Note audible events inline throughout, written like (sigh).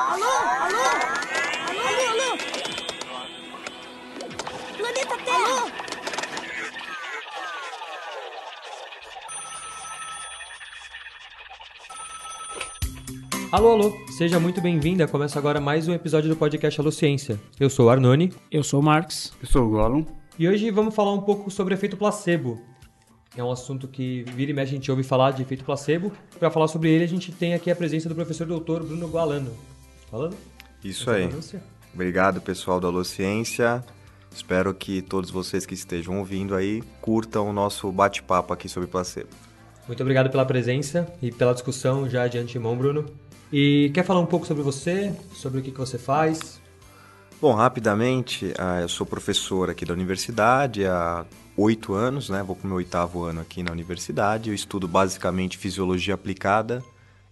Alô? Alô? Alô, alô? Planeta Terra! Alô? Alô, alô, seja muito bem-vinda. Começa agora mais um episódio do podcast Alô Ciência. Eu sou o Arnone. Eu sou o Marx. Eu sou o Gollum. E hoje vamos falar um pouco sobre o efeito placebo é um assunto que vira e mexe a gente ouve falar de efeito placebo. Para falar sobre ele, a gente tem aqui a presença do professor doutor Bruno Gualano. Falando? Isso aí. Obrigado, pessoal da Alociência. Espero que todos vocês que estejam ouvindo aí curtam o nosso bate-papo aqui sobre placebo. Muito obrigado pela presença e pela discussão já de antemão, Bruno. E quer falar um pouco sobre você, sobre o que, que você faz, Bom, rapidamente, ah, eu sou professor aqui da universidade há oito anos, né? Vou para o meu oitavo ano aqui na universidade. Eu estudo basicamente fisiologia aplicada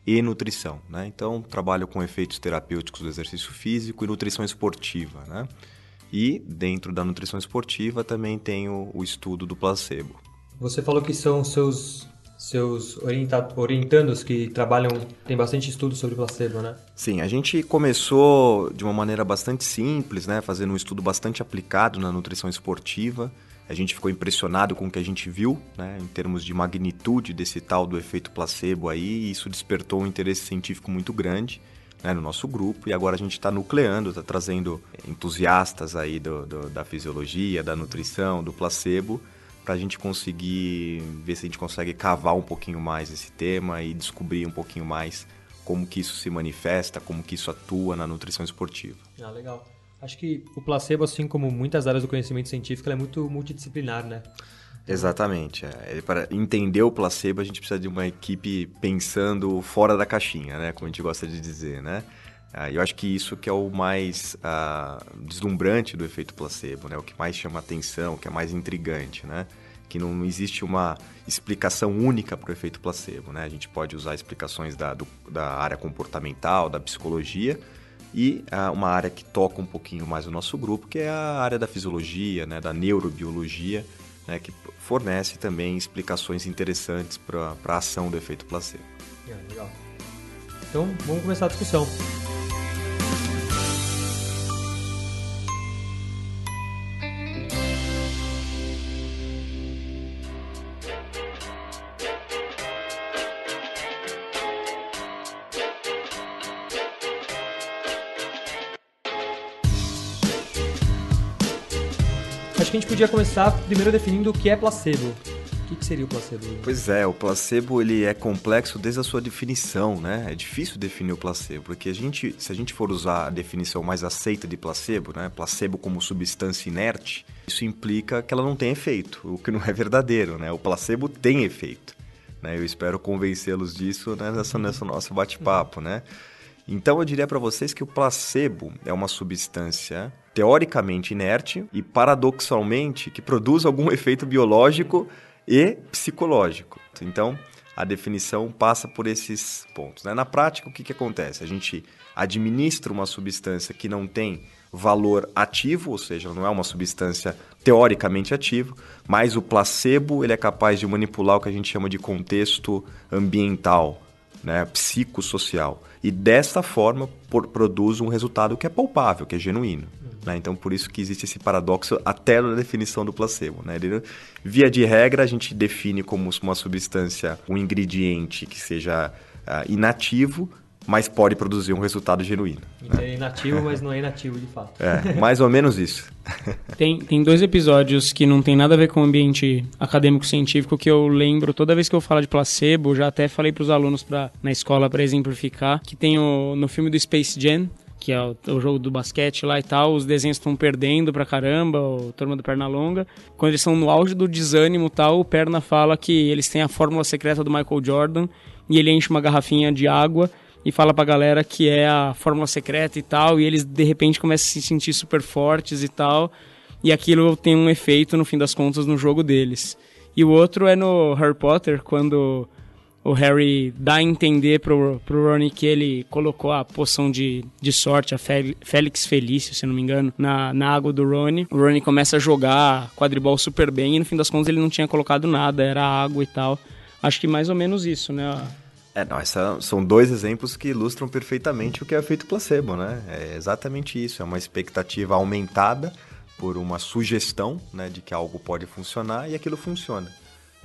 e nutrição, né? Então, trabalho com efeitos terapêuticos do exercício físico e nutrição esportiva, né? E dentro da nutrição esportiva também tenho o estudo do placebo. Você falou que são seus seus orientandos que trabalham, tem bastante estudo sobre placebo, né? Sim, a gente começou de uma maneira bastante simples, né, fazendo um estudo bastante aplicado na nutrição esportiva. A gente ficou impressionado com o que a gente viu, né, em termos de magnitude desse tal do efeito placebo aí, e isso despertou um interesse científico muito grande. Né, no nosso grupo, e agora a gente está nucleando, está trazendo entusiastas aí do, do, da fisiologia, da nutrição, do placebo, para a gente conseguir ver se a gente consegue cavar um pouquinho mais esse tema e descobrir um pouquinho mais como que isso se manifesta, como que isso atua na nutrição esportiva. Ah, legal. Acho que o placebo, assim como muitas áreas do conhecimento científico, é muito multidisciplinar, né? Exatamente. É. Para entender o placebo, a gente precisa de uma equipe pensando fora da caixinha, né? Como a gente gosta de dizer, né? Ah, eu acho que isso que é o mais ah, deslumbrante do efeito placebo, né? O que mais chama atenção, o que é mais intrigante, né? Que não existe uma explicação única para o efeito placebo, né? A gente pode usar explicações da, do, da área comportamental, da psicologia e ah, uma área que toca um pouquinho mais o nosso grupo, que é a área da fisiologia, né? Da neurobiologia, né? Que fornece também explicações interessantes para a ação do efeito placebo. É, então, vamos começar a discussão. Acho que a gente podia começar primeiro definindo o que é placebo. O que, que seria o placebo? Pois é, o placebo ele é complexo desde a sua definição, né? É difícil definir o placebo, porque a gente, se a gente for usar a definição mais aceita de placebo, né? Placebo como substância inerte, isso implica que ela não tem efeito, o que não é verdadeiro, né? O placebo tem efeito. Né? Eu espero convencê-los disso né? nessa, nessa nosso bate-papo, né? Então eu diria para vocês que o placebo é uma substância teoricamente inerte e paradoxalmente que produz algum efeito biológico e psicológico. Então, a definição passa por esses pontos. Né? Na prática, o que, que acontece? A gente administra uma substância que não tem valor ativo, ou seja, não é uma substância teoricamente ativa, mas o placebo ele é capaz de manipular o que a gente chama de contexto ambiental, né, psicossocial. E dessa forma por, produz um resultado que é palpável, que é genuíno. Né? Então, por isso que existe esse paradoxo até na definição do placebo. Né? Ele, via de regra, a gente define como uma substância um ingrediente que seja uh, inativo, mas pode produzir um resultado genuíno. né? Então, é inativo, mas não é inativo de fato. É, mais ou menos isso. (laughs) tem, tem dois episódios que não tem nada a ver com o ambiente acadêmico-científico que eu lembro toda vez que eu falo de placebo, já até falei para os alunos pra, na escola para exemplificar, que tem o, no filme do Space Jam, que é o, o, jogo do basquete lá e tal, os desenhos estão perdendo pra caramba, o Turma do Pernalonga. Quando eles estão no auge do desânimo tal, o Perna fala que eles têm a fórmula secreta do Michael Jordan e ele enche uma garrafinha de água e fala pra galera que é a fórmula secreta e tal, e eles de repente começam a se sentir super fortes e tal, e aquilo tem um efeito no fim das contas no jogo deles. E o outro é no Harry Potter, quando o Harry dá a entender pro, pro Rony que ele colocou a poção de, de sorte, a Félix Felício, se não me engano, na, na água do Rony. O Rony começa a jogar quadribol super bem e no fim das contas ele não tinha colocado nada, era água e tal. Acho que mais ou menos isso, né? É, não, essa, são dois exemplos que ilustram perfeitamente o que é feito placebo, né? É exatamente isso, é uma expectativa aumentada por uma sugestão né, de que algo pode funcionar e aquilo funciona.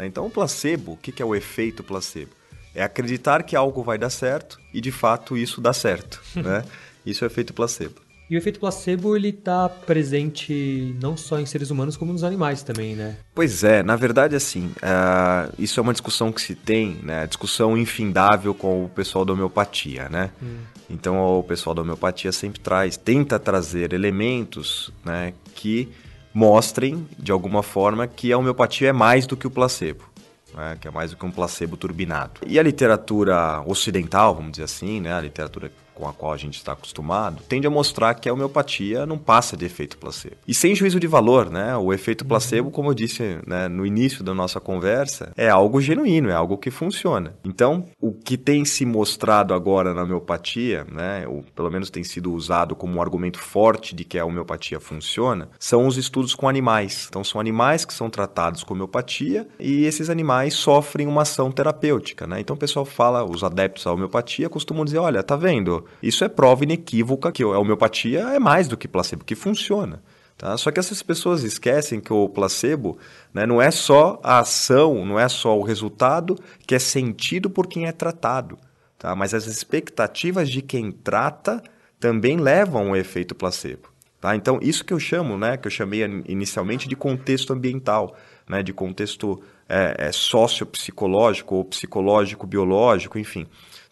Né? Então, o placebo, o que é o efeito placebo? É acreditar que algo vai dar certo e, de fato, isso dá certo. (laughs) né? Isso é o efeito placebo. E o efeito placebo ele está presente não só em seres humanos como nos animais também, né? Pois é, na verdade assim, uh, isso é uma discussão que se tem, né? Discussão infindável com o pessoal da homeopatia, né? Hum. Então o pessoal da homeopatia sempre traz, tenta trazer elementos, né, que mostrem, de alguma forma, que a homeopatia é mais do que o placebo. Né, que é mais do que um placebo turbinado. E a literatura ocidental, vamos dizer assim, né, a literatura com a qual a gente está acostumado, tende a mostrar que a homeopatia não passa de efeito placebo. E sem juízo de valor, né? O efeito placebo, uhum. como eu disse né, no início da nossa conversa, é algo genuíno, é algo que funciona. Então, o que tem se mostrado agora na homeopatia, né, ou pelo menos tem sido usado como um argumento forte de que a homeopatia funciona, são os estudos com animais. Então, são animais que são tratados com homeopatia e esses animais sofrem uma ação terapêutica, né? Então, o pessoal fala, os adeptos à homeopatia costumam dizer, olha, tá vendo? Isso é prova inequívoca que a homeopatia é mais do que placebo, que funciona. Tá? Só que essas pessoas esquecem que o placebo né, não é só a ação, não é só o resultado que é sentido por quem é tratado, tá? mas as expectativas de quem trata também levam ao efeito placebo. Tá? Então, isso que eu chamo, né, que eu chamei inicialmente de contexto ambiental, né, de contexto é, é, sociopsicológico ou psicológico-biológico, enfim.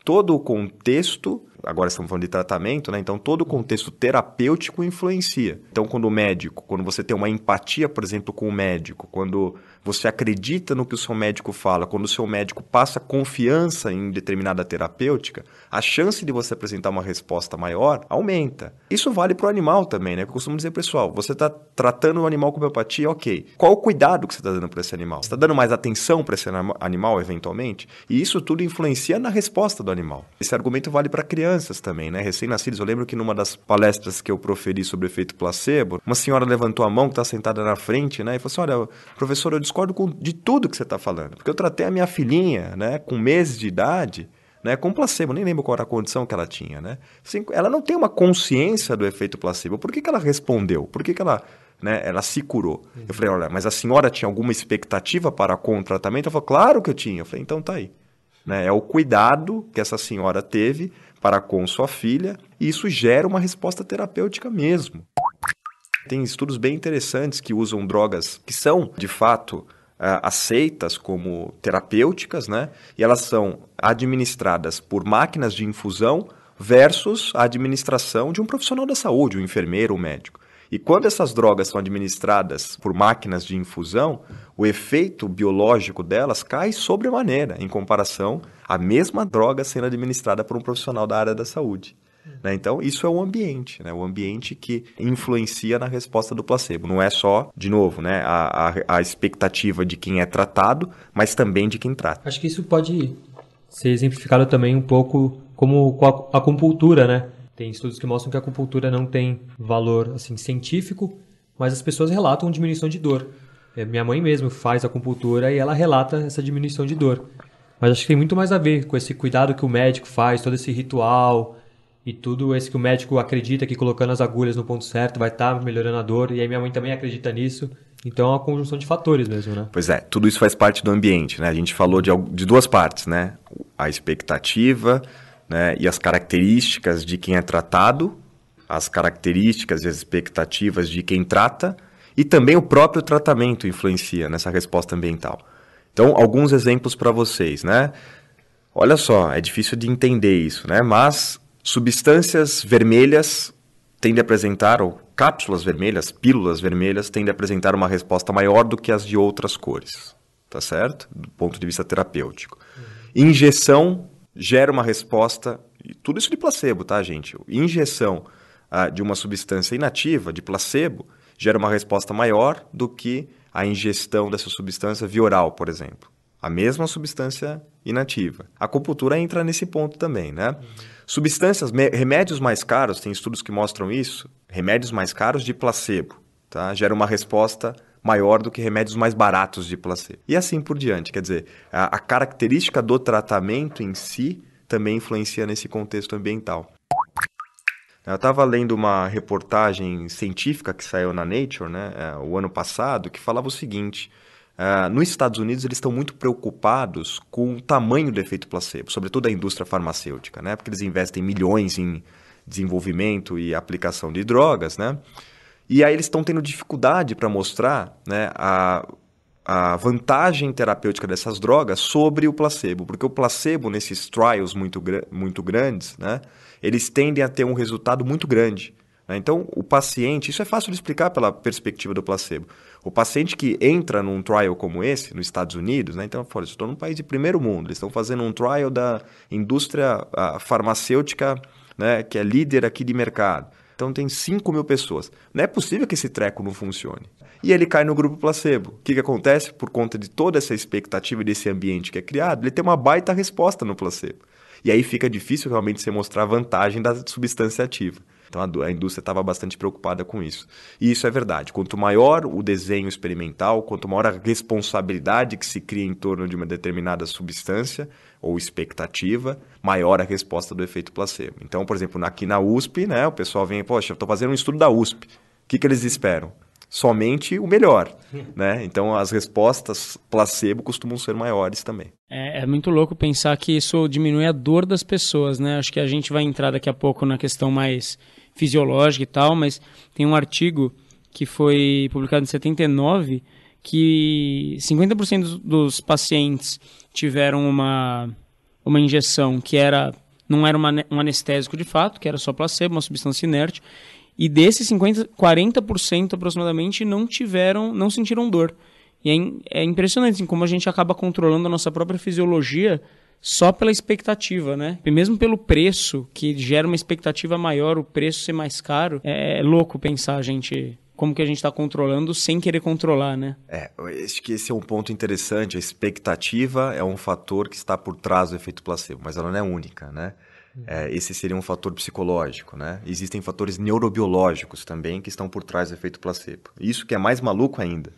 Todo o contexto agora estamos falando de tratamento, né? Então todo o contexto terapêutico influencia. Então quando o médico, quando você tem uma empatia, por exemplo, com o médico, quando você acredita no que o seu médico fala, quando o seu médico passa confiança em determinada terapêutica, a chance de você apresentar uma resposta maior aumenta. Isso vale para o animal também, né? Eu costumo dizer, pessoal, você está tratando o animal com homeopatia, ok. Qual o cuidado que você está dando para esse animal? Você está dando mais atenção para esse animal, eventualmente? E isso tudo influencia na resposta do animal. Esse argumento vale para crianças também, né? Recém-nascidos, eu lembro que numa das palestras que eu proferi sobre efeito placebo, uma senhora levantou a mão que está sentada na frente, né? E falou assim, olha, professor, eu discordo com, de tudo que você está falando. Porque eu tratei a minha filhinha, né, com meses de idade, né, com placebo, nem lembro qual era a condição que ela tinha, né? Assim, ela não tem uma consciência do efeito placebo. Por que, que ela respondeu? Por que, que ela, né, ela se curou? Uhum. Eu falei, olha, mas a senhora tinha alguma expectativa para com o tratamento? Ela falou, claro que eu tinha. Eu falei, então tá aí. Né, é o cuidado que essa senhora teve para com sua filha, e isso gera uma resposta terapêutica mesmo. Tem estudos bem interessantes que usam drogas que são, de fato, ah, aceitas como terapêuticas, né? E elas são administradas por máquinas de infusão versus a administração de um profissional da saúde, um enfermeiro, um médico. E quando essas drogas são administradas por máquinas de infusão, o efeito biológico delas cai sobremaneira em comparação à mesma droga sendo administrada por um profissional da área da saúde. Né? Então, isso é o ambiente, né? o ambiente que influencia na resposta do placebo. Não é só, de novo, né? a, a, a expectativa de quem é tratado, mas também de quem trata. Acho que isso pode ser exemplificado também um pouco como com a acupuntura, né? Tem estudos que mostram que a acupuntura não tem valor assim científico, mas as pessoas relatam diminuição de dor. É, minha mãe mesmo faz acupuntura e ela relata essa diminuição de dor. Mas acho que tem muito mais a ver com esse cuidado que o médico faz, todo esse ritual, e tudo esse que o médico acredita que colocando as agulhas no ponto certo vai estar tá melhorando a dor, e aí minha mãe também acredita nisso. Então é uma conjunção de fatores mesmo, né? Pois é, tudo isso faz parte do ambiente, né? A gente falou de, de duas partes, né? A expectativa né? e as características de quem é tratado, as características e as expectativas de quem trata, e também o próprio tratamento influencia nessa resposta ambiental. Então, alguns exemplos para vocês, né? Olha só, é difícil de entender isso, né? Mas Substâncias vermelhas tendem a apresentar, ou cápsulas vermelhas, pílulas vermelhas, tendem a apresentar uma resposta maior do que as de outras cores, tá certo? Do ponto de vista terapêutico. Uhum. Injeção gera uma resposta, tudo isso de placebo, tá, gente? Injeção ah, de uma substância inativa, de placebo, gera uma resposta maior do que a ingestão dessa substância via oral, por exemplo. A mesma substância inativa. A acupuntura entra nesse ponto também, né? Uhum. Substâncias, remédios mais caros, tem estudos que mostram isso, remédios mais caros de placebo, tá? Gera uma resposta maior do que remédios mais baratos de placebo. E assim por diante, quer dizer, a, a característica do tratamento em si também influencia nesse contexto ambiental. Eu estava lendo uma reportagem científica que saiu na Nature, né, é, o ano passado, que falava o seguinte: Uh, nos Estados Unidos, eles estão muito preocupados com o tamanho do efeito placebo, sobretudo a indústria farmacêutica, né? Porque eles investem milhões em desenvolvimento e aplicação de drogas, né? E aí eles estão tendo dificuldade para mostrar né, a, a vantagem terapêutica dessas drogas sobre o placebo, porque o placebo, nesses trials muito, muito grandes, né, eles tendem a ter um resultado muito grande. Né? Então, o paciente, isso é fácil de explicar pela perspectiva do placebo. O paciente que entra num trial como esse, nos Estados Unidos, né? então, fora, estou num país de primeiro mundo, eles estão fazendo um trial da indústria farmacêutica, né? que é líder aqui de mercado. Então tem 5 mil pessoas. Não é possível que esse treco não funcione. E ele cai no grupo placebo. O que, que acontece? Por conta de toda essa expectativa e desse ambiente que é criado, ele tem uma baita resposta no placebo. E aí fica difícil realmente você mostrar a vantagem da substância ativa. Então a indústria estava bastante preocupada com isso. E isso é verdade. Quanto maior o desenho experimental, quanto maior a responsabilidade que se cria em torno de uma determinada substância ou expectativa, maior a resposta do efeito placebo. Então, por exemplo, aqui na USP, né, o pessoal vem, poxa, estou fazendo um estudo da USP. O que, que eles esperam? somente o melhor, (laughs) né? Então as respostas placebo costumam ser maiores também. É, é, muito louco pensar que isso diminui a dor das pessoas, né? Acho que a gente vai entrar daqui a pouco na questão mais fisiológica e tal, mas tem um artigo que foi publicado em 79 que 50% dos pacientes tiveram uma, uma injeção que era não era uma, um anestésico de fato, que era só placebo, uma substância inerte, e desses 50, 40% aproximadamente não tiveram, não sentiram dor. E é, é impressionante assim, como a gente acaba controlando a nossa própria fisiologia só pela expectativa, né? E mesmo pelo preço, que gera uma expectativa maior, o preço ser mais caro, é, é louco pensar a gente como que a gente está controlando sem querer controlar, né? É, acho que esse é um ponto interessante. A expectativa é um fator que está por trás do efeito placebo, mas ela não é única, né? É, esse seria um fator psicológico, né? Existem fatores neurobiológicos também que estão por trás do efeito placebo. Isso que é mais maluco ainda.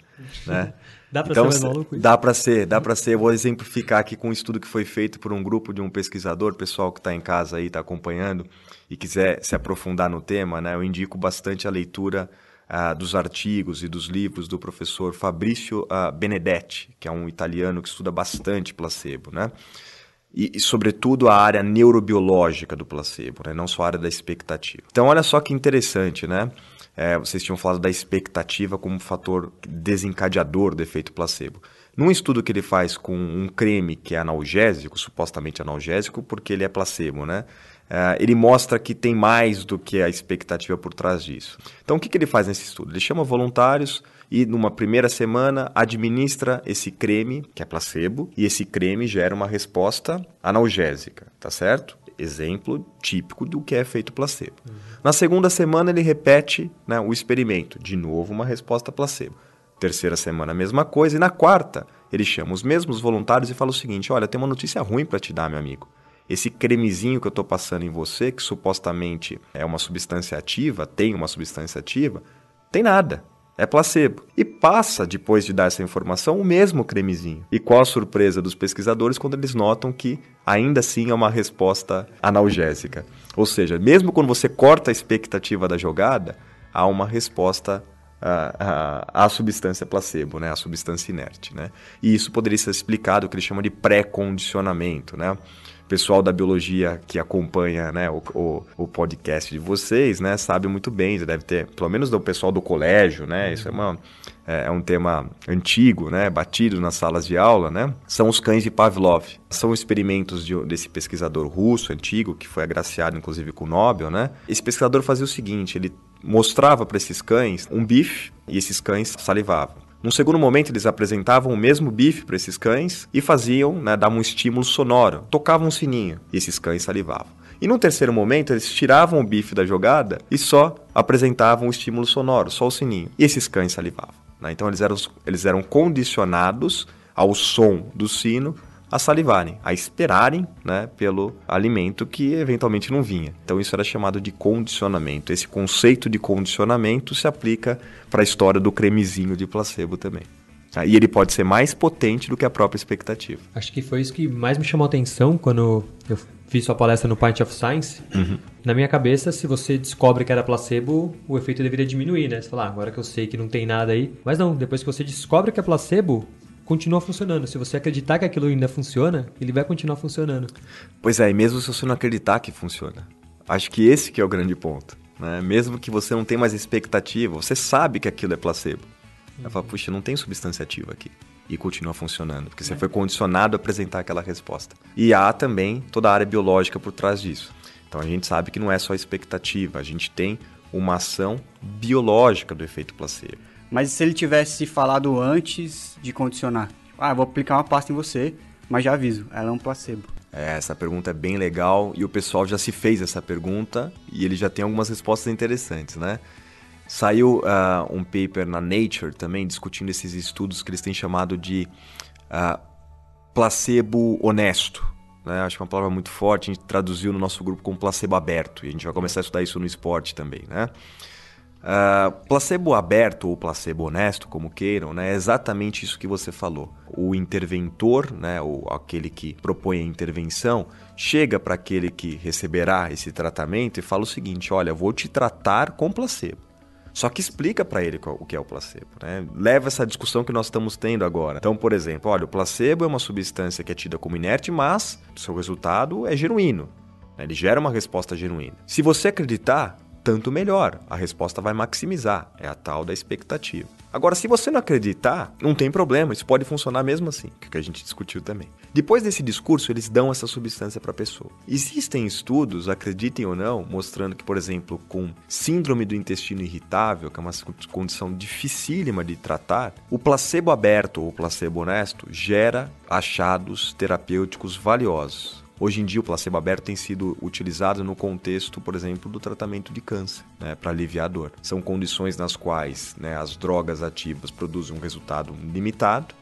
Né? (laughs) dá para então, ser maluco isso? Dá para ser, dá para ser. Eu vou exemplificar aqui com um estudo que foi feito por um grupo de um pesquisador, pessoal que está em casa aí, está acompanhando e quiser se aprofundar no tema, né? eu indico bastante a leitura ah, dos artigos e dos livros do professor Fabrício ah, Benedetti, que é um italiano que estuda bastante placebo. Né? E, e, sobretudo a área neurobiológica do placebo, né? não só a área da expectativa. Então olha só que interessante, né? é, vocês tinham falado da expectativa como fator desencadeador do efeito placebo. Num estudo que ele faz com um creme que é analgésico, supostamente analgésico, porque ele é placebo, né? É, ele mostra que tem mais do que a expectativa por trás disso. Então, o que, que ele faz nesse estudo? Ele chama voluntários e, numa primeira semana, administra esse creme, que é placebo, e esse creme gera uma resposta analgésica, tá certo? Exemplo típico do que é feito placebo. Uhum. Na segunda semana, ele repete né, o experimento. De novo, uma resposta placebo. Terceira semana, a mesma coisa. E na quarta, ele chama os mesmos voluntários e fala o seguinte: Olha, tem uma notícia ruim para te dar, meu amigo. Esse cremezinho que eu estou passando em você, que supostamente é uma substância ativa, tem uma substância ativa, tem nada. É placebo. E passa, depois de dar essa informação, o mesmo cremezinho. E qual a surpresa dos pesquisadores quando eles notam que ainda assim é uma resposta analgésica? Ou seja, mesmo quando você corta a expectativa da jogada, há uma resposta à, à, à substância placebo, né? à substância inerte. Né? E isso poderia ser explicado o que eles chamam de pré-condicionamento. Né? pessoal da biologia que acompanha né, o, o, o, podcast de vocês, né, sabe muito bem, deve ter, pelo menos do pessoal do colégio, né, isso é, uma, é, é um tema antigo, né, batido nas salas de aula, né, são os cães de Pavlov. São experimentos de, desse pesquisador russo antigo, que foi agraciado inclusive com o Nobel, né. Esse pesquisador fazia o seguinte, ele mostrava para esses cães um bife e esses cães salivavam. Num segundo momento, eles apresentavam o mesmo bife para esses cães e faziam, né, davam um estímulo sonoro, tocavam um sininho e esses cães salivavam. E num terceiro momento, eles tiravam o bife da jogada e só apresentavam o estímulo sonoro, só o sininho. E esses cães salivavam. Né? Então eles eram, eles eram condicionados ao som do sino a salivarem, a esperarem né, pelo alimento que eventualmente não vinha. Então isso era chamado de condicionamento. Esse conceito de condicionamento se aplica para a história do cremezinho de placebo também. Ah, e ele pode ser mais potente do que a própria expectativa. Acho que foi isso que mais me chamou a atenção quando eu fiz sua palestra no Pint of Science. Uhum. Na minha cabeça, se você descobre que era placebo, o efeito deveria diminuir, né? Você fala, ah, agora que eu sei que não tem nada aí. Mas não, depois que você descobre que é placebo, continua funcionando. Se você acreditar que aquilo ainda funciona, ele vai continuar funcionando. Pois é, e mesmo se você não acreditar que funciona. Acho que esse que é o grande ponto. Né? Mesmo que você não tenha mais expectativa, você sabe que aquilo é placebo. Uhum. Ela fala, puxa, não tem substância ativa aqui. E continua funcionando, porque você é. foi condicionado a apresentar aquela resposta. E há também toda a área biológica por trás disso. Então a gente sabe que não é só expectativa, a gente tem uma ação biológica do efeito placebo. Mas se ele tivesse falado antes de condicionar, ah, vou aplicar uma pasta em você, mas já aviso, ela é um placebo. É, essa pergunta é bem legal e o pessoal já se fez essa pergunta e ele já tem algumas respostas interessantes, né? Saiu uh, um paper na Nature também discutindo esses estudos que eles têm chamado de uh, placebo honesto. Né? Acho que é uma palavra muito forte, a gente traduziu no nosso grupo como placebo aberto e a gente vai começar a estudar isso no esporte também, né? Uh, placebo aberto ou placebo honesto, como queiram, né, é exatamente isso que você falou. O interventor, né, ou aquele que propõe a intervenção, chega para aquele que receberá esse tratamento e fala o seguinte: olha, vou te tratar com placebo. Só que explica para ele o que é o placebo, né? Leva essa discussão que nós estamos tendo agora. Então, por exemplo, olha, o placebo é uma substância que é tida como inerte, mas seu resultado é genuíno. Né? Ele gera uma resposta genuína. Se você acreditar, tanto melhor. A resposta vai maximizar. É a tal da expectativa. Agora, se você não acreditar, não tem problema, isso pode funcionar mesmo assim, que é a gente discutiu também. Depois desse discurso, eles dão essa substância para a pessoa. Existem estudos, acreditem ou não, mostrando que, por exemplo, com síndrome do intestino irritável, que é uma condição dificílima de tratar, o placebo aberto ou placebo honesto gera achados terapêuticos valiosos. Hoje em dia, o placebo aberto tem sido utilizado no contexto, por exemplo, do tratamento de câncer, né, para aliviar a dor. São condições nas quais né, as drogas ativas produzem um resultado limitado,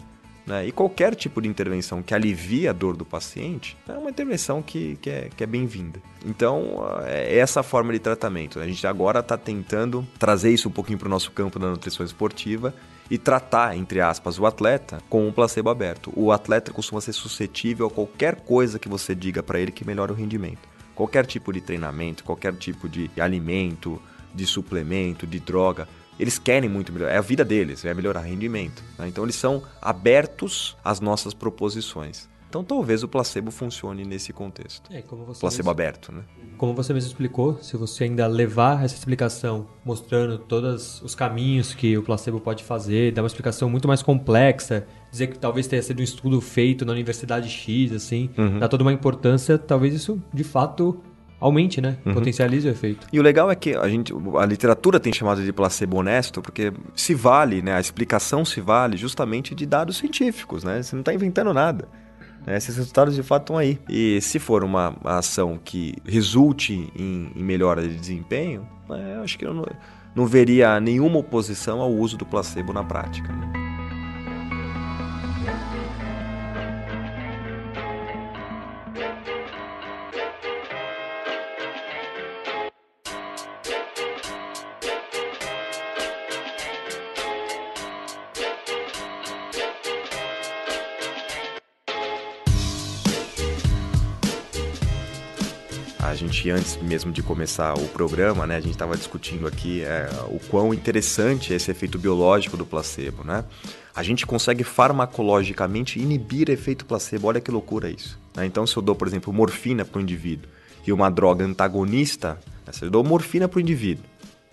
né? E qualquer tipo de intervenção que alivie a dor do paciente é uma intervenção que, que é, que é bem-vinda. Então, é, é essa forma de tratamento. A gente agora está tentando trazer isso um pouquinho para o nosso campo da nutrição esportiva e tratar, entre aspas, o atleta com um placebo aberto. O atleta costuma ser suscetível a qualquer coisa que você diga para ele que melhora o rendimento. Qualquer tipo de treinamento, qualquer tipo de alimento, de suplemento, de droga, eles querem muito melhorar. É a vida deles, é melhorar rendimento. Né? Então eles são abertos às nossas proposições. Então talvez o placebo funcione nesse contexto. É, placebo mesmo, aberto, né? Como você mesmo explicou, se você ainda levar essa explicação mostrando todos os caminhos que o placebo pode fazer, dar uma explicação muito mais complexa, dizer que talvez tenha sido um estudo feito na universidade X, assim, uhum. dá toda uma importância, talvez isso de fato aumente, né? Uhum. Potencialize o efeito. E o legal é que a, gente, a literatura tem chamado de placebo honesto, porque se vale, né? A explicação se vale justamente de dados científicos, né? Você não está inventando nada. Né? Esses resultados de fato estão aí. E se for uma ação que resulte em, em melhora de desempenho, né, eu acho que eu não, não veria nenhuma oposição ao uso do placebo na prática. Né? gente antes mesmo de começar o programa, né, a gente estava discutindo aqui é, o quão interessante é esse efeito biológico do placebo, né? A gente consegue farmacologicamente inibir efeito placebo, olha que loucura isso. Né? Então, se eu dou, por exemplo, morfina para o indivíduo e uma droga antagonista, né? se eu dou morfina para o indivíduo,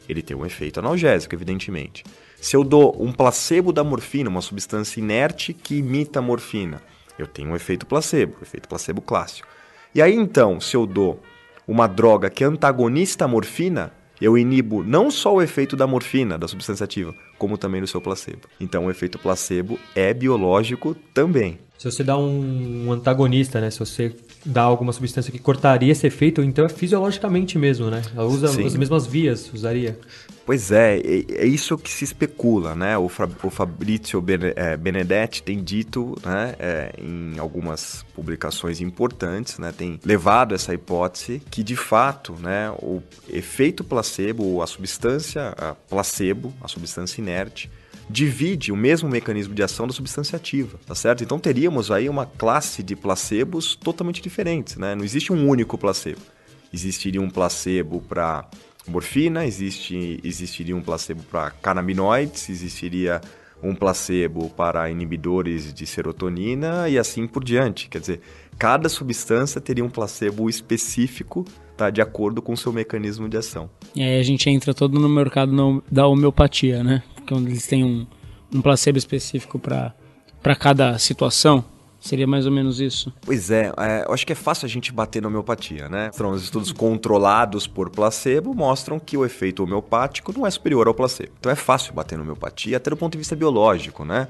ele tem um efeito analgésico, evidentemente. Se eu dou um placebo da morfina, uma substância inerte que imita a morfina, eu tenho um efeito placebo, efeito placebo clássico. E aí então, se eu dou uma droga que antagonista morfina, eu inibo não só o efeito da morfina, da substância ativa, como também do seu placebo. Então o efeito placebo é biológico também. Se você dá um antagonista, né? Se você dá alguma substância que cortaria esse efeito, então é fisiologicamente mesmo, né? Ela usa Sim. as mesmas vias, usaria. Pois é, é isso que se especula, né? O, Fabrizio é, Benedetti tem dito, né, é, em algumas publicações importantes, né, tem levado essa hipótese que, de fato, né, o efeito placebo, a substância a placebo, a substância inerte, divide o mesmo mecanismo de ação da substância ativa, tá certo? Então teríamos aí uma classe de placebos totalmente diferentes, né? Não existe um único placebo. Existiria um placebo para morfina, existe, existiria um placebo para canabinoides, existiria um placebo para inibidores de serotonina e assim por diante. Quer dizer, cada substância teria um placebo específico tá, de acordo com o seu mecanismo de ação. E aí a gente entra todo no mercado da homeopatia, né? que eles têm um, um placebo específico para cada situação? Seria mais ou menos isso. Pois é, é, eu acho que é fácil a gente bater na homeopatia, né? Então, os estudos controlados por placebo mostram que o efeito homeopático não é superior ao placebo. Então é fácil bater na homeopatia, até do ponto de vista biológico, né?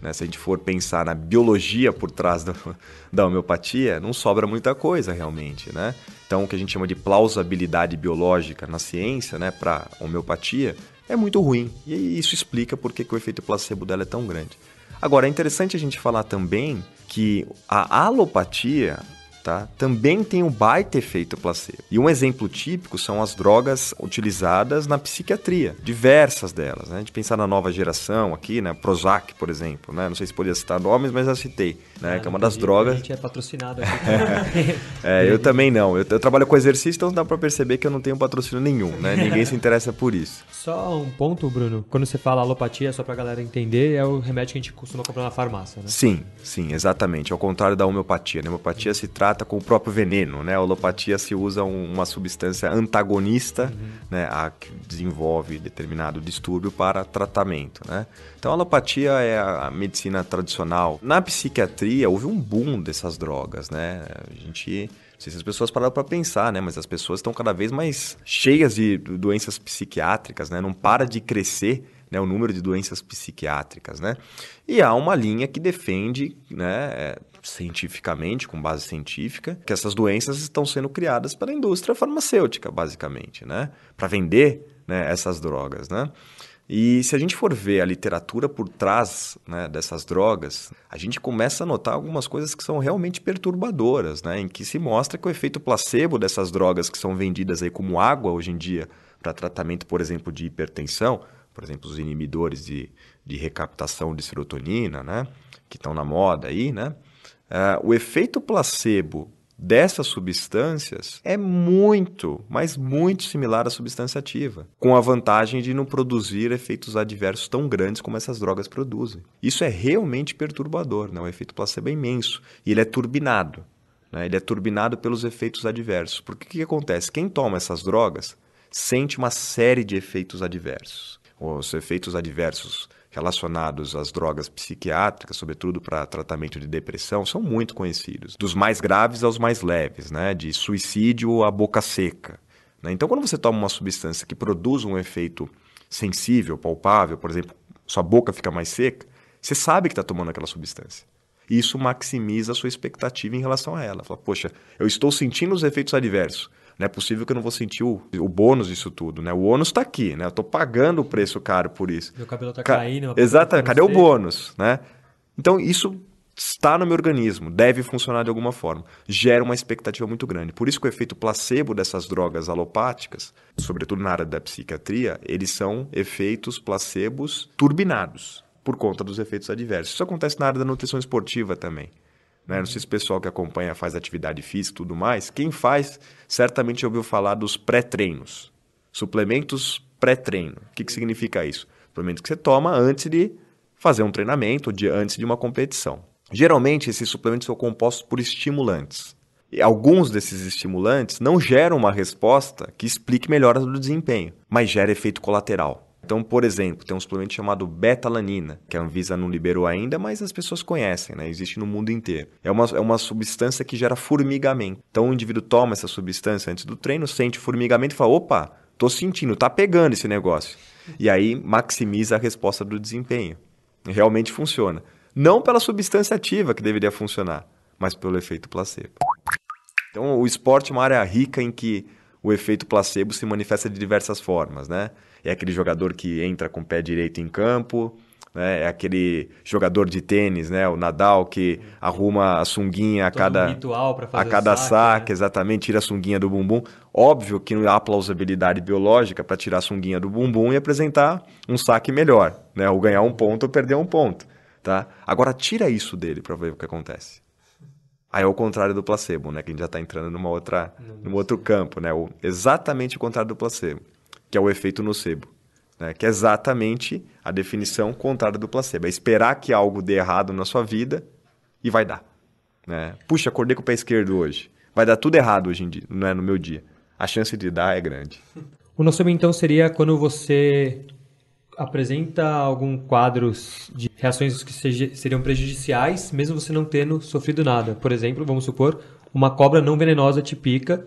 Né, se a gente for pensar na biologia por trás do, (laughs) da homeopatia, não sobra muita coisa realmente, né? Então, o que a gente chama de plausibilidade biológica na ciência, né, para homeopatia, é muito ruim. E isso explica por que o efeito placebo dela é tão grande. Agora, é interessante a gente falar também que a alopatia, tá? também tem um baita efeito placebo. E um exemplo típico são as drogas utilizadas na psiquiatria, diversas delas. Né? A gente pensar na nova geração aqui, né? Prozac, por exemplo. Né? Não sei se podia citar nomes, mas já citei. Né? Ah, que é uma das drogas. A gente é patrocinado aqui. (laughs) é, eu também não. Eu, eu, trabalho com exercício, então dá para perceber que eu não tenho patrocínio nenhum. Né? (laughs) Ninguém se interessa por isso. Só um ponto, Bruno. Quando você fala alopatia, só para galera entender, é o remédio que a gente costuma comprar na farmácia, né? Sim, sim, exatamente. Ao contrário da homeopatia. Né? A homeopatia se trata trata com o próprio veneno, né? A holopatia se usa um, uma substância antagonista, uhum. né? A que desenvolve determinado distúrbio para tratamento, né? Então a holopatia é a, medicina tradicional. Na psiquiatria houve um boom dessas drogas, né? A gente não sei se as pessoas pararam para pensar, né? Mas as pessoas estão cada vez mais cheias de doenças psiquiátricas, né? Não para de crescer né, o número de doenças psiquiátricas, né? E há uma linha que defende né, é, cientificamente, com base científica, que essas doenças estão sendo criadas pela indústria farmacêutica, basicamente, né? Para vender né, essas drogas, né? E se a gente for ver a literatura por trás né, dessas drogas, a gente começa a notar algumas coisas que são realmente perturbadoras, né, em que se mostra que o efeito placebo dessas drogas que são vendidas aí como água hoje em dia para tratamento, por exemplo, de hipertensão, por exemplo, os inibidores de, de recaptação de serotonina, né, que estão na moda aí, né, Uh, o efeito placebo dessas substâncias é muito, mas muito similar à substância ativa, com a vantagem de não produzir efeitos adversos tão grandes como essas drogas produzem. Isso é realmente perturbador, né? o efeito placebo é imenso e ele é turbinado. Né? Ele é turbinado pelos efeitos adversos. Porque o que acontece? Quem toma essas drogas sente uma série de efeitos adversos. Os efeitos adversos relacionados às drogas psiquiátricas, sobretudo para tratamento de depressão, são muito conhecidos. Dos mais graves aos mais leves, né? De suicídio à boca seca. Né? Então, quando você toma uma substância que produz um efeito sensível, palpável, por exemplo, sua boca fica mais seca, você sabe que está tomando aquela substância. E isso maximiza a sua expectativa em relação a ela. Fala, poxa, eu estou sentindo os efeitos adversos. Não é possível que eu não vou sentir o, o bônus disso tudo, né? O ônus está aqui, né? Eu estou pagando o preço caro por isso. Meu cabelo está Ca... caindo. Exatamente. Tá cadê o bônus, né? Então, isso está no meu organismo, deve funcionar de alguma forma. Gera uma expectativa muito grande. Por isso que o efeito placebo dessas drogas alopáticas, sobretudo na área da psiquiatria, eles são efeitos placebos turbinados por conta dos efeitos adversos. Isso acontece na área da nutrição esportiva também. Né? Não sei se o pessoal que acompanha faz atividade física e tudo mais. Quem faz, certamente ouviu falar dos pré-treinos. Suplementos pré-treino. O que, que significa isso? Suplementos que você toma antes de fazer um treinamento, de, antes de uma competição. Geralmente, esses suplementos são compostos por estimulantes. E alguns desses estimulantes não geram uma resposta que explique melhoras do desempenho, mas gera efeito colateral. Então, por exemplo, tem um suplemento chamado betalanina, que a Anvisa não liberou ainda, mas as pessoas conhecem, né? Existe no mundo inteiro. É uma, é uma substância que gera formigamento. Então, o indivíduo toma essa substância antes do treino, sente o formigamento e fala: opa, tô sentindo, tá pegando esse negócio. E aí maximiza a resposta do desempenho. Realmente funciona. Não pela substância ativa que deveria funcionar, mas pelo efeito placebo. Então, o esporte é uma área rica em que o efeito placebo se manifesta de diversas formas, né? É aquele jogador que entra com o pé direito em campo, né? é aquele jogador de tênis, né? O Nadal que arruma a sunguinha a cada um ritual fazer a cada saque, saque né? exatamente, tira a sunguinha do bumbum. Óbvio que não há plausibilidade biológica para tirar a sunguinha do bumbum e apresentar um saque melhor, né? Ou ganhar um ponto ou perder um ponto, tá? Agora tira isso dele para ver o que acontece. Aí é o contrário do placebo, né? Que a gente já está entrando numa outra, não, num outro campo, né? O, exatamente o contrário do placebo, que é o efeito nocebo. Né? Que é exatamente a definição contrária do placebo. É esperar que algo dê errado na sua vida e vai dar. Né? Puxa, acordei com o pé esquerdo hoje. Vai dar tudo errado hoje em dia, não é no meu dia. A chance de dar é grande. (laughs) O nocebo, então, seria quando você apresenta algum quadro de reações que seriam prejudiciais, mesmo você não tendo sofrido nada. Por exemplo, vamos supor, uma cobra não venenosa te pica,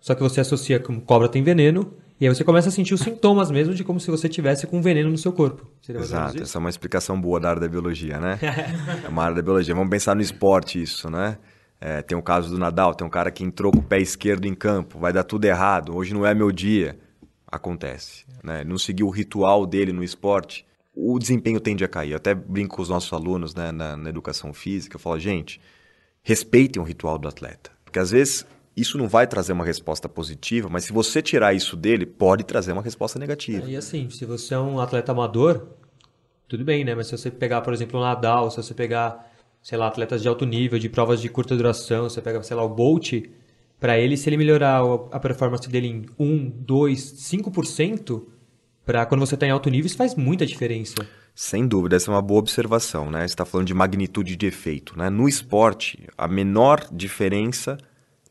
só que você associa que uma cobra tem veneno, e aí você começa a sentir os sintomas mesmo de como se você tivesse com veneno no seu corpo. Seria Exato, essa é uma explicação boa da área da biologia, né? (laughs) é uma área da biologia. Vamos pensar no esporte isso, né? É, tem o caso do Nadal, tem um cara que entrou com o pé esquerdo em campo, vai dar tudo errado, hoje não é meu dia acontece. Né? Não seguir o ritual dele no esporte, o desempenho tende a cair. Eu até brinco com os nossos alunos né, na, na educação física, eu falo, gente, respeitem o ritual do atleta. Porque às vezes isso não vai trazer uma resposta positiva, mas se você tirar isso dele, pode trazer uma resposta negativa. É, e assim, se você é um atleta amador, tudo bem, né? Mas se você pegar, por exemplo, o Nadal, se você pegar, sei lá, atletas de alto nível, de provas de curta duração, você pega, sei lá, o Bolt, para ele, se ele melhorar a performance dele em 1, 2, 5%, para quando você está em alto nível, isso faz muita diferença. Sem dúvida, essa é uma boa observação, né? Você está falando de magnitude de efeito. Né? No esporte, a menor diferença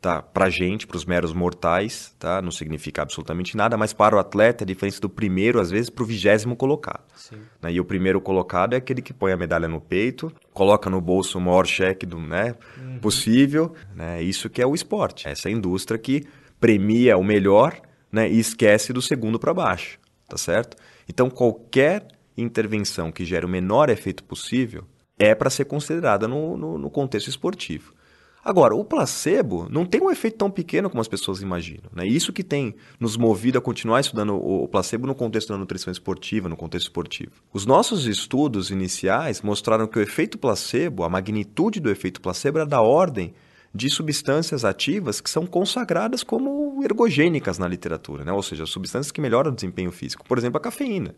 tá? Para gente, para os meros mortais, tá? Não significa absolutamente nada, mas para o atleta a é diferença do primeiro, às vezes, para o vigésimo colocado. Sim. Né? E o primeiro colocado é aquele que põe a medalha no peito, coloca no bolso o maior cheque do, né, uhum. possível, né? Isso que é o esporte. Essa indústria que premia o melhor, né, e esquece do segundo para baixo, tá certo? Então qualquer intervenção que gere o menor efeito possível é para ser considerada no, no, no contexto esportivo. Agora, o placebo não tem um efeito tão pequeno como as pessoas imaginam. Né? Isso que tem nos movido a continuar estudando o placebo no contexto da nutrição esportiva, no contexto esportivo. Os nossos estudos iniciais mostraram que o efeito placebo, a magnitude do efeito placebo, era da ordem de substâncias ativas que são consagradas como ergogênicas na literatura, né? ou seja, substâncias que melhoram o desempenho físico. Por exemplo, a cafeína.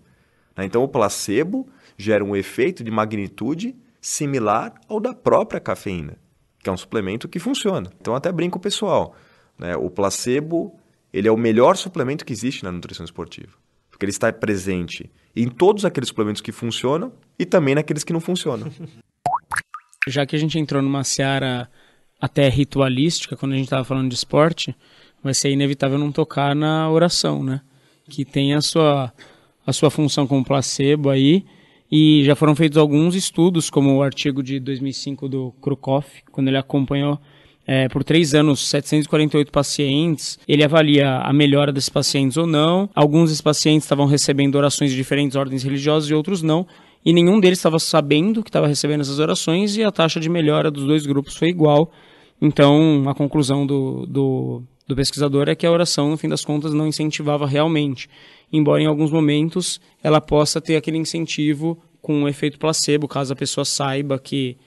Né? Então, o placebo gera um efeito de magnitude similar ao da própria cafeína que é um suplemento que funciona. Então até brinco pessoal, né? O placebo, ele é o melhor suplemento que existe na nutrição esportiva, porque ele está presente em todos aqueles suplementos que funcionam e também naqueles que não funcionam. (laughs) Já que a gente entrou numa seara até ritualística quando a gente estava falando de esporte, vai ser inevitável não tocar na oração, né? Que tem a sua a sua função como placebo aí, e já foram feitos alguns estudos, como o artigo de 2005 do Krukoff, quando ele acompanhou é, por três anos 748 pacientes. Ele avalia a melhora desses pacientes ou não. Alguns desses pacientes estavam recebendo orações de diferentes ordens religiosas e outros não. E nenhum deles estava sabendo que estava recebendo essas orações e a taxa de melhora dos dois grupos foi igual. Então, a conclusão do, do, do pesquisador é que a oração, no fim das contas, não incentivava realmente embora em alguns momentos ela possa ter aquele incentivo com um efeito placebo, caso a pessoa saiba que,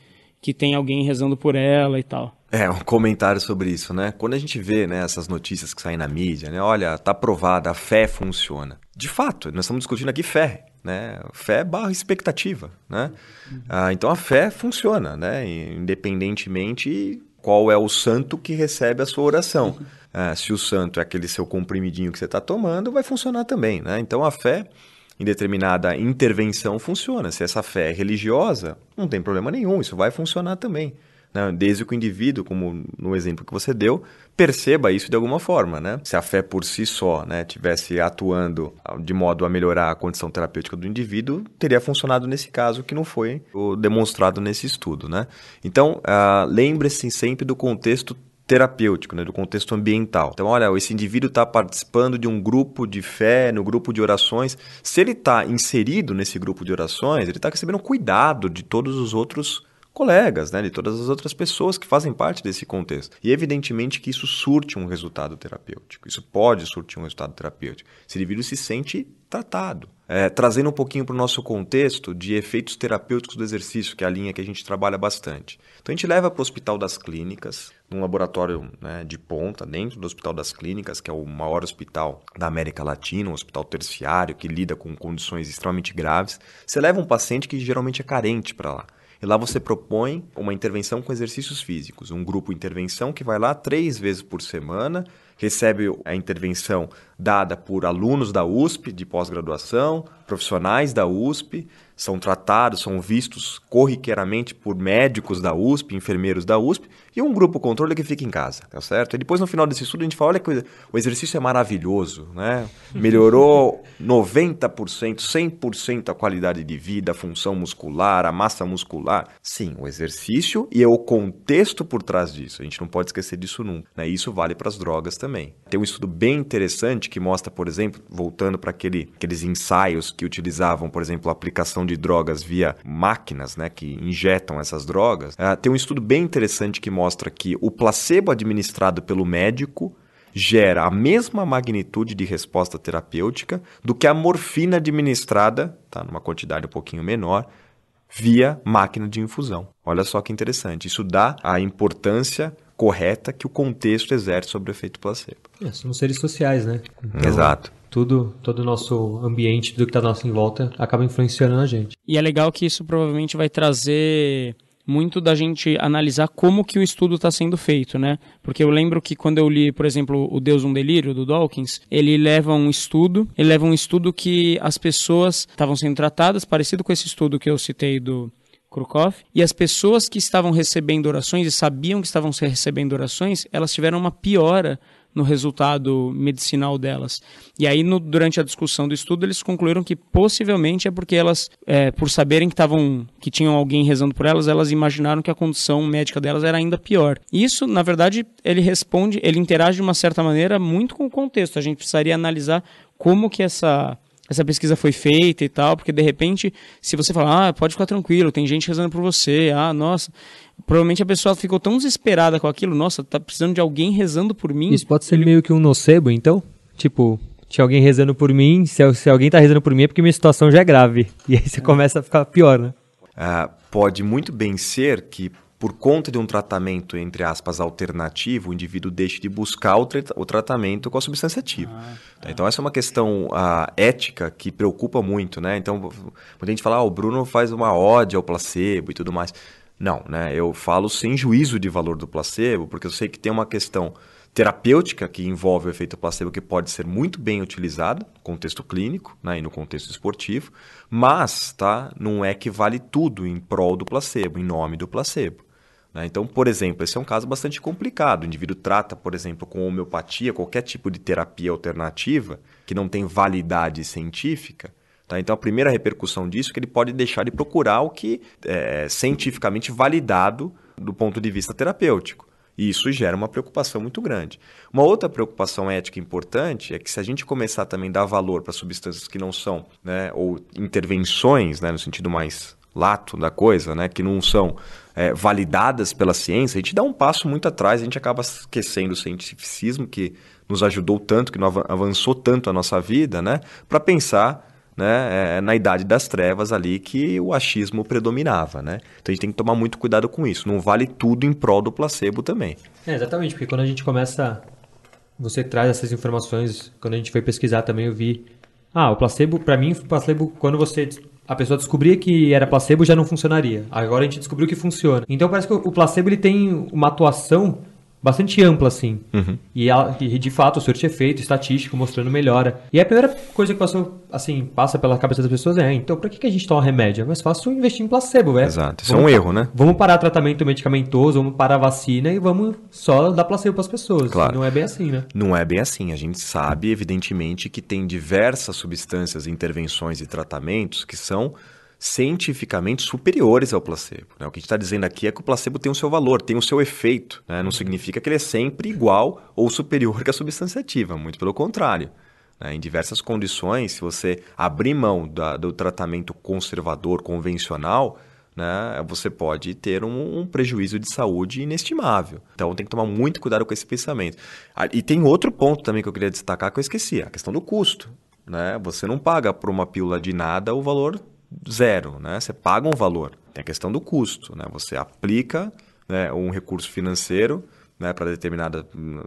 que tem alguém rezando por ela e tal. É, um comentário sobre isso, né? Quando a gente vê né, essas notícias que saem na mídia, né? Olha, tá provada, a fé funciona. De fato, nós estamos discutindo aqui fé, né? Fé barra expectativa, né? Uhum. Ah, então a fé funciona, né? Independentemente qual é o santo que recebe a sua oração. Uhum. Ah, se o santo é aquele seu comprimidinho que você está tomando, vai funcionar também. Né? Então a fé em determinada intervenção funciona. Se essa fé é religiosa, não tem problema nenhum, isso vai funcionar também. Né? Desde que o indivíduo, como no exemplo que você deu, perceba isso de alguma forma. Né? Se a fé por si só né, tivesse atuando de modo a melhorar a condição terapêutica do indivíduo, teria funcionado nesse caso, que não foi demonstrado nesse estudo. Né? Então, ah, lembre-se sempre do contexto terapêutico, né, do contexto ambiental. Então, olha, esse indivíduo está participando de um grupo de fé, no grupo de orações. Se ele está inserido nesse grupo de orações, ele está recebendo cuidado de todos os outros colegas, né, de todas as outras pessoas que fazem parte desse contexto. E evidentemente que isso surte um resultado terapêutico. Isso pode surtir um resultado terapêutico. Esse indivíduo se sente tratado. É, trazendo um pouquinho para o nosso contexto de efeitos terapêuticos do exercício, que é a linha que a gente trabalha bastante. Então a gente leva para o Hospital das Clínicas num laboratório né, de ponta dentro do Hospital das Clínicas, que é o maior hospital da América Latina, um hospital terciário que lida com condições extremamente graves. Você leva um paciente que geralmente é carente para lá. E lá você propõe uma intervenção com exercícios físicos, um grupo intervenção que vai lá três vezes por semana, recebe a intervenção dada por alunos da USP de pós-graduação, profissionais da USP, são tratados, são vistos corriqueiramente por médicos da USP, enfermeiros da USP, e um grupo controle que fica em casa, tá certo? E depois, no final desse estudo, a gente fala, olha que o exercício é maravilhoso, né? Melhorou 90%, 100% a qualidade de vida, a função muscular, a massa muscular. Sim, o exercício e é o contexto por trás disso. A gente não pode esquecer disso nunca, né? Isso vale para as drogas também. Tem um estudo bem interessante que mostra, por exemplo, voltando para aquele, aqueles ensaios que utilizavam, por exemplo, a aplicação de drogas via máquinas, né, que injetam essas drogas, uh, tem um estudo bem interessante que mostra que o placebo administrado pelo médico gera a mesma magnitude de resposta terapêutica do que a morfina administrada, tá, numa quantidade um pouquinho menor, via máquina de infusão. Olha só que interessante. Isso dá a importância correta que o contexto exerce sobre o efeito placebo. É, são seres sociais, né? Então, Exato tudo, todo o nosso ambiente, tudo que está nosso em volta, acaba influenciando a gente. E é legal que isso provavelmente vai trazer muito da gente analisar como que o estudo está sendo feito, né? Porque eu lembro que quando eu li, por exemplo, O Deus um Delírio, do Dawkins, ele leva um estudo, ele leva um estudo que as pessoas estavam sendo tratadas, parecido com esse estudo que eu citei do, Krukoff e as pessoas que estavam recebendo orações e sabiam que estavam recebendo orações, elas tiveram uma piora no resultado medicinal delas. E aí, no, durante a discussão do estudo, eles concluíram que possivelmente é porque elas, é, por saberem que estavam, que tinham alguém rezando por elas, elas imaginaram que a condição médica delas era ainda pior. Isso, na verdade, ele responde, ele interage de uma certa maneira muito com o contexto. A gente precisaria analisar como que essa essa pesquisa foi feita e tal, porque de repente, se você falar, ah, pode ficar tranquilo, tem gente rezando por você, ah, nossa, provavelmente a pessoa ficou tão desesperada com aquilo, nossa, tá precisando de alguém rezando por mim. Isso pode ser Ele... meio que um nocebo, então? Tipo, tinha alguém rezando por mim, se, se, alguém tá rezando por mim é porque minha situação já é grave. (laughs) E aí você é. começa a ficar pior, né? Ah, pode muito bem ser que por conta de um tratamento, entre aspas, alternativo, o indivíduo deixe de buscar o, tra o tratamento com a substância ativa. Ah, tá? Então, essa é uma questão a, ah, ética que preocupa muito, né? Então, muita gente fala, ah, o Bruno faz uma ode ao placebo e tudo mais. Não, né? Eu falo sem juízo de valor do placebo, porque eu sei que tem uma questão terapêutica que envolve o efeito placebo que pode ser muito bem utilizado no contexto clínico né, e no contexto esportivo, mas tá, não é que vale tudo em prol do placebo, em nome do placebo. Né? Então, por exemplo, esse é um caso bastante complicado. O indivíduo trata, por exemplo, com homeopatia, qualquer tipo de terapia alternativa que não tem validade científica. Tá? Então, a primeira repercussão disso é que ele pode deixar de procurar o que é, é cientificamente validado do ponto de vista terapêutico. E isso gera uma preocupação muito grande. Uma outra preocupação ética importante é que se a gente começar também a dar valor para substâncias que não são, né, ou intervenções, né, no sentido mais lato da coisa, né, que não são é, validadas pela ciência, a gente dá um passo muito atrás, a gente acaba esquecendo o cientificismo que nos ajudou tanto, que avançou tanto a nossa vida, né, para pensar né, é, na idade das trevas ali que o achismo predominava, né? Então a gente tem que tomar muito cuidado com isso. Não vale tudo em prol do placebo também. É, exatamente, porque quando a gente começa, você traz essas informações. Quando a gente foi pesquisar também eu vi, ah, o placebo, para mim, o placebo quando você a pessoa descobria que era placebo já não funcionaria. Agora a gente descobriu que funciona. Então parece que o placebo ele tem uma atuação bastante ampla, assim. Uhum. E, de fato, surte efeito é estatístico, mostrando melhora. E a primeira coisa que passou, assim, passa pela cabeça das pessoas é, ah, então, por que, a gente toma remédio? É mais fácil investir em placebo, velho. É. Exato, isso vamos, é um erro, né? Vamos parar tratamento medicamentoso, vamos parar vacina e vamos só dar placebo para as pessoas. Claro. Não é bem assim, né? Não é bem assim. A gente sabe, evidentemente, que tem diversas substâncias, intervenções e tratamentos que são cientificamente superiores ao placebo. Né? O que a gente está dizendo aqui é que o placebo tem o seu valor, tem o seu efeito. Né? Não significa que ele é sempre igual ou superior que a substância ativa, muito pelo contrário. Né? Em diversas condições, se você abrir mão da, do tratamento conservador, convencional, né? você pode ter um, um, prejuízo de saúde inestimável. Então tem que tomar muito cuidado com esse pensamento. Ah, e tem outro ponto também que eu queria destacar que eu esqueci, a questão do custo. Né? Você não paga por uma pílula de nada o valor zero, né? Você paga um valor. Tem a questão do custo, né? Você aplica né, um recurso financeiro né, para determinada,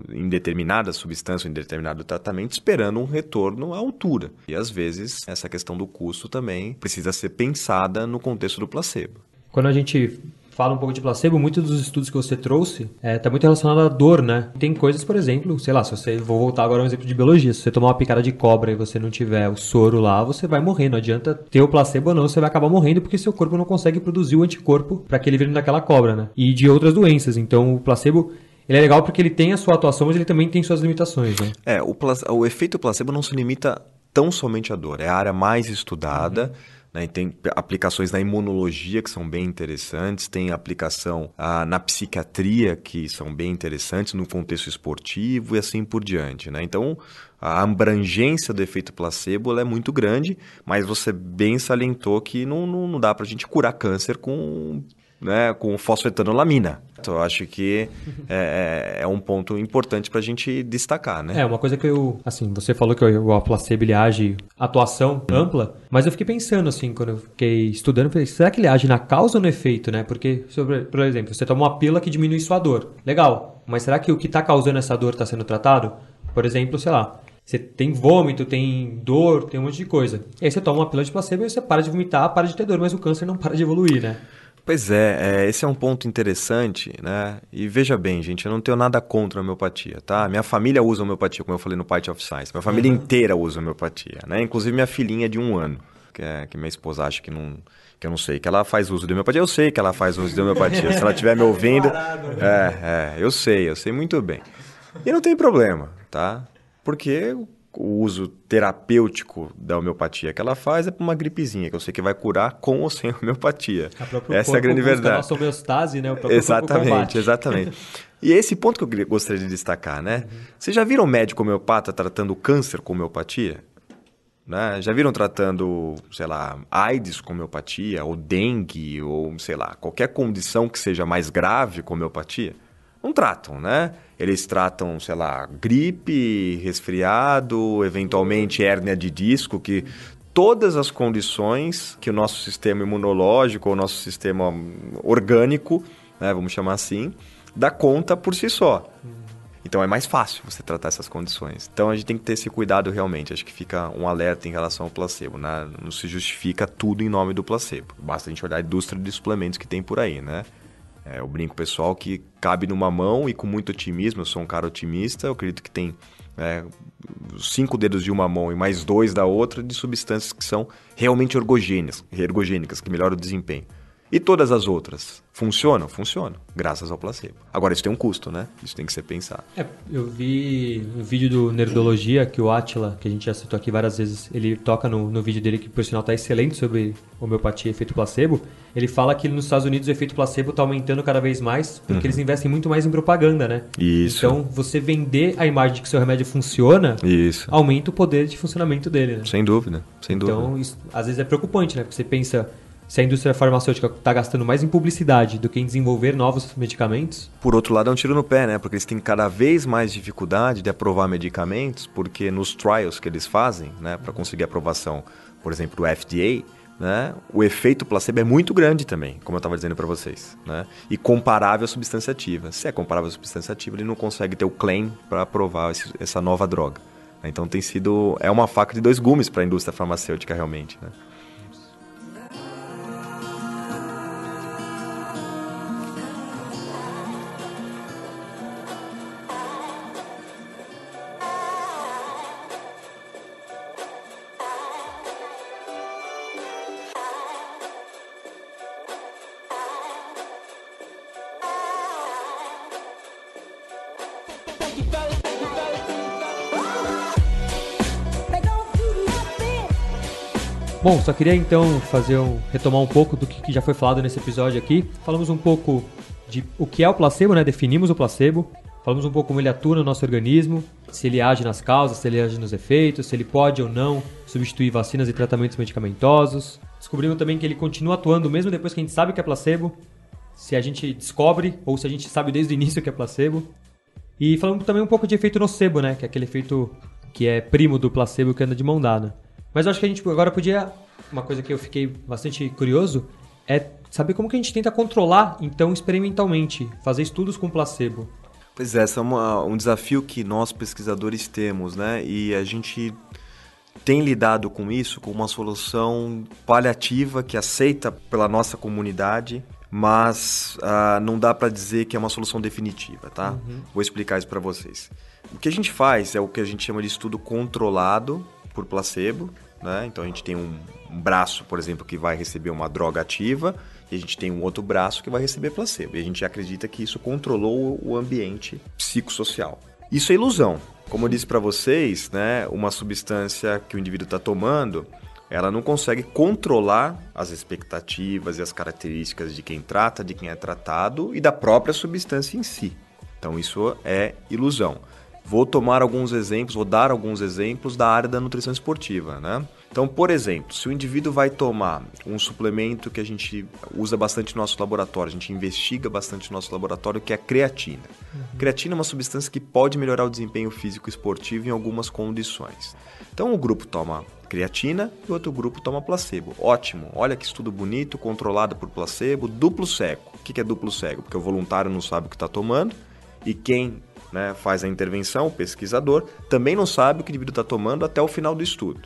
em determinada substância, em determinado tratamento, esperando um retorno à altura. E às vezes essa questão do custo também precisa ser pensada no contexto do placebo. Quando a gente fala um pouco de placebo, muitos dos estudos que você trouxe está é, tá muito relacionado à dor, né? Tem coisas, por exemplo, sei lá, se você. Vou voltar agora a um exemplo de biologia. Se você tomar uma picada de cobra e você não tiver o soro lá, você vai morrer. Não adianta ter o placebo ou não, você vai acabar morrendo porque seu corpo não consegue produzir o anticorpo para aquele veneno daquela cobra, né? E de outras doenças. Então, o placebo ele é legal porque ele tem a sua atuação, mas ele também tem suas limitações. Né? É, o, o efeito placebo não se limita tão somente à dor. É a área mais estudada. Uhum né? Tem aplicações na imunologia que são bem interessantes, tem aplicação ah, na psiquiatria que são bem interessantes no contexto esportivo e assim por diante. Né? Então, a abrangência do efeito placebo é muito grande, mas você bem salientou que não, não, não dá para a gente curar câncer com né, com fosfetanolamina. Então, eu acho que é, é, é um ponto importante para a gente destacar, né? É, uma coisa que eu, assim, você falou que o placebo ele age atuação ampla, mas eu fiquei pensando, assim, quando eu fiquei estudando, eu falei, será que ele age na causa ou no efeito, né? Porque, sobre, por exemplo, você toma uma pílula que diminui sua dor. Legal, mas será que o que está causando essa dor está sendo tratado? Por exemplo, sei lá, você tem vômito, tem dor, tem um monte de coisa. E aí você toma uma pílula de placebo e você para de vomitar, para de ter dor, mas o câncer não para de evoluir, né? Pois é, é, esse é um ponto interessante, né? E veja bem, gente, eu não tenho nada contra a homeopatia, tá? Minha família usa homeopatia, como eu falei no Part of Science. Minha família uhum. inteira usa homeopatia, né? Inclusive minha filhinha de um ano, que, é, que minha esposa acha que não, que eu não sei, que ela faz uso de homeopatia. Eu sei que ela faz uso de homeopatia. Se ela estiver me ouvindo. (laughs) Né? É, é, eu sei, eu sei muito bem. E não tem problema, tá? Porque o uso terapêutico da homeopatia que ela faz é para uma gripezinha, que eu sei que vai curar com ou sem (laughs) homeopatia. Essa é a grande verdade. A nossa homeostase, né? exatamente, exatamente. e é esse ponto que eu gostaria de destacar, né? Uhum. Vocês já viram médico homeopata tratando câncer com homeopatia? Né? Já viram tratando, sei lá, AIDS com homeopatia, ou dengue, ou sei lá, qualquer condição que seja mais grave com homeopatia? não tratam, né? Eles tratam, sei lá, gripe, resfriado, eventualmente hérnia de disco, que todas as condições que o nosso sistema imunológico, o nosso sistema orgânico, né, vamos chamar assim, dá conta por si só. Então é mais fácil você tratar essas condições. Então a gente tem que ter esse cuidado realmente. Acho que fica um alerta em relação ao placebo. Né? Não se justifica tudo em nome do placebo. Basta a gente olhar a indústria de suplementos que tem por aí, né? É, eu brinco pessoal que cabe numa mão e com muito otimismo, eu sou um cara otimista, eu acredito que tem é, cinco dedos de uma mão e mais dois da outra de substâncias que são realmente ergogênicas, ergogênicas que melhoram o desempenho. E todas as outras funcionam? Funcionam, graças ao placebo. Agora, isso tem um custo, né? Isso tem que ser pensado. É, eu vi no vídeo do Nerdologia que o Atila, que a gente já citou aqui várias vezes, ele toca no, no vídeo dele, que por sinal está excelente, sobre homeopatia e efeito placebo. Ele fala que nos Estados Unidos o efeito placebo está aumentando cada vez mais, porque uhum. eles investem muito mais em propaganda, né? Isso. Então, você vender a imagem de que seu remédio funciona, isso. aumenta o poder de funcionamento dele, né? Sem dúvida, sem então, dúvida. Então, isso, às vezes é preocupante, né? Porque você pensa se a indústria farmacêutica está gastando mais em publicidade do que em desenvolver novos medicamentos? Por outro lado, é um tiro no pé, né? Porque eles têm cada vez mais dificuldade de aprovar medicamentos, porque nos trials que eles fazem, né, para conseguir aprovação, por exemplo, o FDA, né, o efeito placebo é muito grande também, como eu estava dizendo para vocês. Né, e comparável à substância ativa. Se é comparável à substância ativa, ele não consegue ter o claim para aprovar esse, essa nova droga. Né? Então tem sido. É uma faca de dois gumes para a indústria farmacêutica, realmente. Né? Bom, só queria então fazer um, retomar um pouco do que, já foi falado nesse episódio aqui. Falamos um pouco de o que é o placebo, né? Definimos o placebo. Falamos um pouco como ele atua no nosso organismo, se ele age nas causas, se ele age nos efeitos, se ele pode ou não substituir vacinas e tratamentos medicamentosos. Descobrimos também que ele continua atuando mesmo depois que a gente sabe que é placebo, se a gente descobre ou se a gente sabe desde o início que é placebo. E falando também um pouco de efeito nocebo, né? Que é aquele efeito que é primo do placebo que anda de mão dada. Mas eu acho que a gente agora podia. Uma coisa que eu fiquei bastante curioso é saber como que a gente tenta controlar, então, experimentalmente, fazer estudos com placebo. Pois é, esse é uma, um desafio que nós pesquisadores temos, né? E a gente tem lidado com isso com uma solução paliativa que aceita pela nossa comunidade mas ah, não dá para dizer que é uma solução definitiva, tá? Uhum. Vou explicar isso para vocês. O que a gente faz é o que a gente chama de estudo controlado por placebo, né? Então a gente tem um, um braço, por exemplo, que vai receber uma droga ativa e a gente tem um outro braço que vai receber placebo. E a gente acredita que isso controlou o ambiente psicossocial. Isso é ilusão. Como eu disse para vocês, né, uma substância que o indivíduo está tomando, ela não consegue controlar as expectativas e as características de quem trata, de quem é tratado e da própria substância em si. Então isso é ilusão. Vou tomar alguns exemplos, vou dar alguns exemplos da área da nutrição esportiva, né? Então, por exemplo, se o indivíduo vai tomar um suplemento que a gente usa bastante no nosso laboratório, a gente investiga bastante no nosso laboratório, que é a creatina. Uhum. Creatina é uma substância que pode melhorar o desempenho físico esportivo em algumas condições. Então, o grupo toma creatina e outro grupo toma placebo. Ótimo, olha que estudo bonito, controlado por placebo, duplo cego. O que é duplo cego? Porque o voluntário não sabe o que está tomando e quem né, faz a intervenção, o pesquisador, também não sabe o que o indivíduo está tomando até o final do estudo.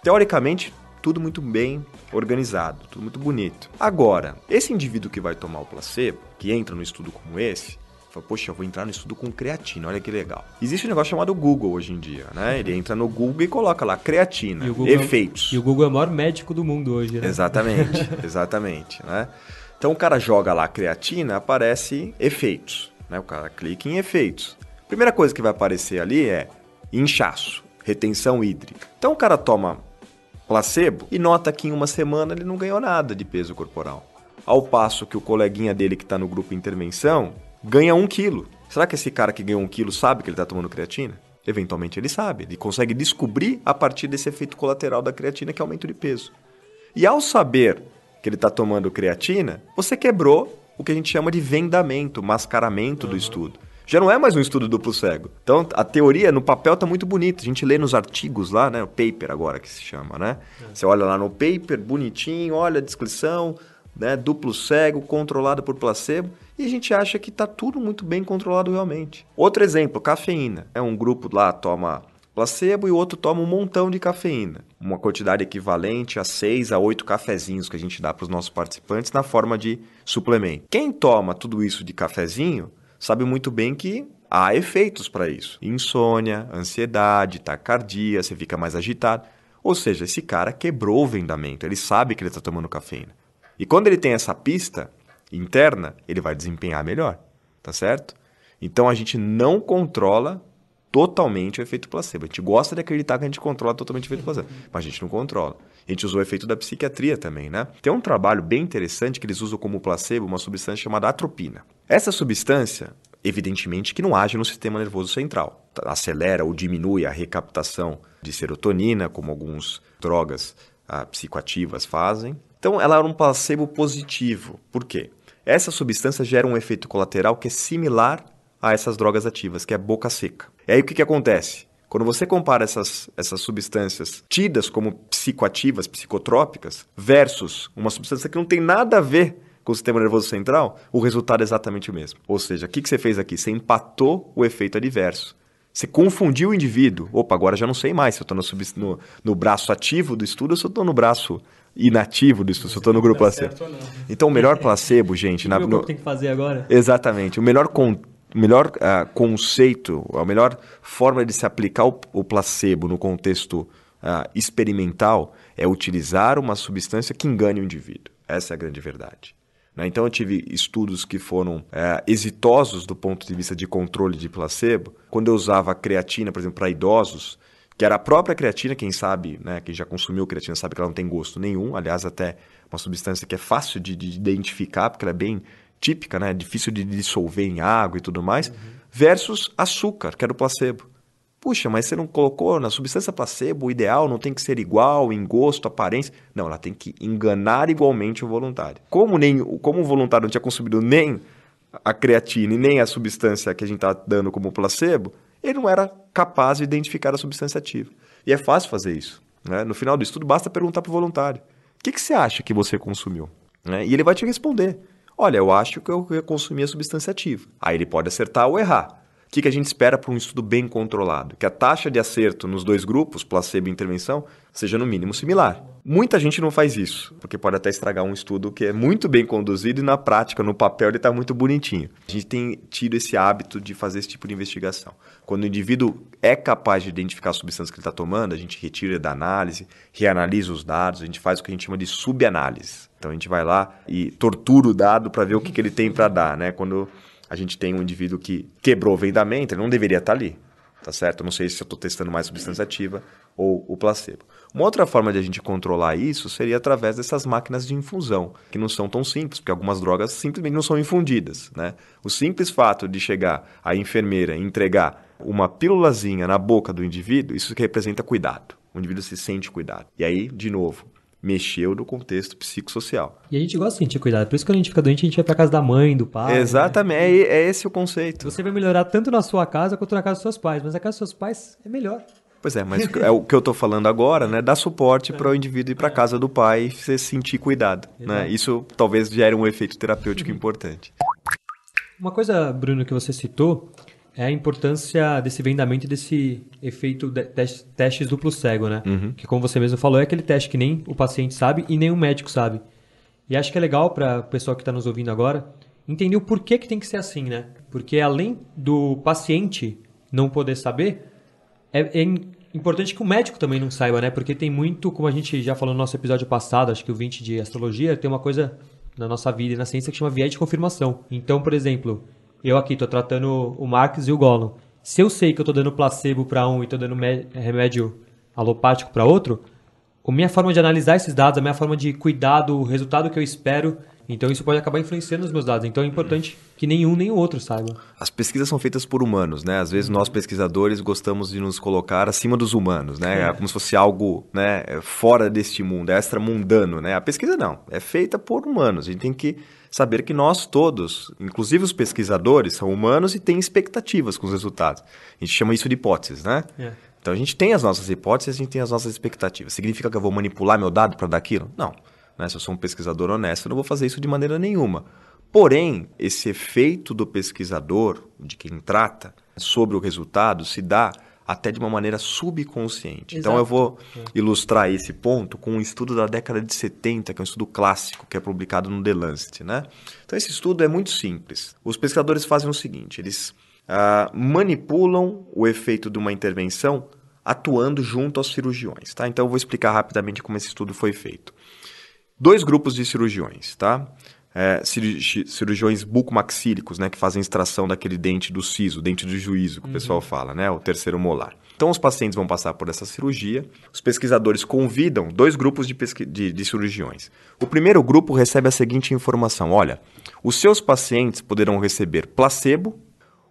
Teoricamente, tudo muito bem organizado, tudo muito bonito. Agora, esse indivíduo que vai tomar o placebo, que entra no estudo como esse, Fala, poxa, eu vou entrar no estudo com creatina, olha que legal. Existe um negócio chamado Google hoje em dia, né? Ele entra no Google e coloca lá creatina, e é efeitos. É, e o Google é o maior médico do mundo hoje, né? Exatamente, (laughs) exatamente, né? Então o cara joga lá creatina, aparece efeitos, né? O cara clica em efeitos. Primeira coisa que vai aparecer ali é inchaço, retenção hídrica. Então o cara toma placebo e nota que em uma semana ele não ganhou nada de peso corporal. Ao passo que o coleguinha dele que está no grupo intervenção ganha um quilo. Será que esse cara que ganhou um quilo sabe que ele está tomando creatina? Eventualmente ele sabe, ele consegue descobrir a partir desse efeito colateral da creatina, que é aumento de peso. E ao saber que ele está tomando creatina, você quebrou o que a gente chama de vendamento, mascaramento uhum. do estudo. Já não é mais um estudo duplo cego. Então, a teoria no papel está muito bonita. A gente lê nos artigos lá, né? O paper agora que se chama, né? É. Você olha lá no paper, bonitinho, olha a descrição, né, duplo cego, controlado por placebo, e a gente acha que está tudo muito bem controlado realmente. Outro exemplo, cafeína. É um grupo lá toma placebo e o outro toma um montão de cafeína, uma quantidade equivalente a 6 a 8 cafezinhos que a gente dá para os nossos participantes na forma de suplemento. Quem toma tudo isso de cafezinho sabe muito bem que há efeitos para isso: insônia, ansiedade, taquicardia, você fica mais agitado. Ou seja, esse cara quebrou o vendamento, ele sabe que ele está tomando cafeína. E quando ele tem essa pista interna, ele vai desempenhar melhor, tá certo? Então a gente não controla totalmente o efeito placebo. A gente gosta de acreditar que a gente controla totalmente o efeito placebo, mas a gente não controla. A gente usou o efeito da psiquiatria também, né? Tem um trabalho bem interessante que eles usam como placebo uma substância chamada atropina. Essa substância, evidentemente, que não age no sistema nervoso central. Tá, acelera ou diminui a recaptação de serotonina, como algumas drogas ah, psicoativas fazem, então, ela era um placebo positivo. Por quê? Essa substância gera um efeito colateral que é similar a essas drogas ativas, que é boca seca. E aí o que, que acontece? Quando você compara essas, essas substâncias tidas como psicoativas, psicotrópicas, versus uma substância que não tem nada a ver com o sistema nervoso central, o resultado é exatamente o mesmo. Ou seja, o que, que você fez aqui? Você empatou o efeito adverso. Você confundiu o indivíduo. Opa, agora já não sei mais se eu estou no, no, no braço ativo do estudo ou se eu estou no braço inativo disso, se eu estou no grupo placebo. Tá então, o melhor (laughs) placebo, gente... O na, tem que fazer agora? Exatamente. O melhor, con... melhor uh, conceito, a melhor forma de se aplicar o, o placebo no contexto uh, experimental é utilizar uma substância que engane o indivíduo. Essa é a grande verdade. Né? Então, eu tive estudos que foram ah, exitosos do ponto de vista de controle de placebo. Quando eu usava creatina, por exemplo, para idosos, que era a própria creatina, quem sabe, né, quem já consumiu creatina sabe que ela não tem gosto nenhum, aliás, até uma substância que é fácil de, de identificar, porque ela é bem típica, né, difícil de dissolver em água e tudo mais, uhum. versus açúcar, que era o placebo. Puxa, mas você não colocou na substância placebo o ideal não tem que ser igual em gosto, aparência. Não, ela tem que enganar igualmente o voluntário. Como, nem, como o voluntário não tinha consumido nem a creatina e nem a substância que a gente está dando como placebo, ele não era capaz de identificar a substância ativa. E é fácil fazer isso. Né? No final do estudo, basta perguntar para o voluntário: o que, que, você acha que você consumiu? Né? E ele vai te responder: olha, eu acho que eu consumi a substância ativa. Aí ele pode acertar ou errar. O que, que a gente espera para um estudo bem controlado? Que a taxa de acerto nos dois grupos, placebo e intervenção, seja no mínimo similar. Muita gente não faz isso, porque pode até estragar um estudo que é muito bem conduzido e na prática, no papel, ele está muito bonitinho. A gente tem tido esse hábito de fazer esse tipo de investigação. Quando o indivíduo é capaz de identificar a substância que ele está tomando, a gente retira da análise, reanalisa os dados, a gente faz o que a gente chama de subanálise. Então a gente vai lá e tortura o dado para ver o que, que ele tem para dar. Né? Quando a gente tem um indivíduo que quebrou o vendamento, ele não deveria estar tá ali tá certo? Eu não sei se eu estou testando mais substância ativa ou o placebo. Uma outra forma de a gente controlar isso seria através dessas máquinas de infusão, que não são tão simples, porque algumas drogas simplesmente não são infundidas, né? O simples fato de chegar a enfermeira e entregar uma pílulazinha na boca do indivíduo, isso que representa cuidado. O indivíduo se sente cuidado. E aí, de novo, mexeu no contexto psicossocial. E a gente gosta de sentir cuidado, por isso que quando a gente fica doente, a gente vai pra casa da mãe, do pai. Né? Exatamente, né? é, é, esse o conceito. Você vai melhorar tanto na sua casa quanto na casa dos seus pais, mas na casa dos seus pais é melhor. Pois é, mas é o que eu estou falando agora, né? Dar suporte é. para o indivíduo ir para é. casa do pai e se sentir cuidado, né? Isso talvez gere um efeito terapêutico (laughs) importante. Uma coisa, Bruno, que você citou, é a importância desse vendamento e desse efeito de teste, testes duplo cego, né? Uhum. Que como você mesmo falou, é aquele teste que nem o paciente sabe e nem o médico sabe. E acho que é legal para o pessoal que está nos ouvindo agora entender o porquê que tem que ser assim, né? Porque além do paciente não poder saber, é, é importante que o médico também não saiba, né? Porque tem muito, como a gente já falou no nosso episódio passado, acho que o 20 de astrologia, tem uma coisa na nossa vida e na ciência que chama viés de confirmação. Então, por exemplo, eu aqui estou tratando o Max e o Gollum. Se eu sei que eu estou dando placebo para um e estou dando remédio alopático para outro, a minha forma de analisar esses dados, a minha forma de cuidar do resultado que eu espero, então isso pode acabar influenciando os meus dados. Então é importante uhum. que nenhum nem o outro saiba. As pesquisas são feitas por humanos, né? Às vezes nós uhum. pesquisadores gostamos de nos colocar acima dos humanos, né? É. Como se fosse algo, né, fora deste mundo, é extramundano, né? A pesquisa não, é feita por humanos. A gente tem que saber que nós todos, inclusive os pesquisadores, são humanos e têm expectativas com os resultados. A gente chama isso de hipóteses, né? É. Então a gente tem as nossas hipóteses, a gente tem as nossas expectativas. Significa que eu vou manipular meu dado para dar aquilo? Não. Né? Se eu sou um pesquisador honesto, eu não vou fazer isso de maneira nenhuma. Porém, esse efeito do pesquisador, de quem trata, sobre o resultado, se dá até de uma maneira subconsciente. Exato. Então eu vou uhum. ilustrar esse ponto com um estudo da década de 70, que é um estudo clássico, que é publicado no The Lancet, né? Então esse estudo é muito simples. Os pesquisadores fazem o seguinte, eles uh, manipulam o efeito de uma intervenção atuando junto aos cirurgiões, tá? Então eu vou explicar rapidamente como esse estudo foi feito. Dois grupos de cirurgiões, tá? é, cirurgiões bucomaxílicos, né, que fazem extração daquele dente do siso, dente do juízo, que uhum. o pessoal uhum. fala, né, o terceiro molar. Então, os pacientes vão passar por essa cirurgia. Os pesquisadores convidam dois grupos de, de, de cirurgiões. O primeiro grupo recebe a seguinte informação: olha, os seus pacientes poderão receber placebo,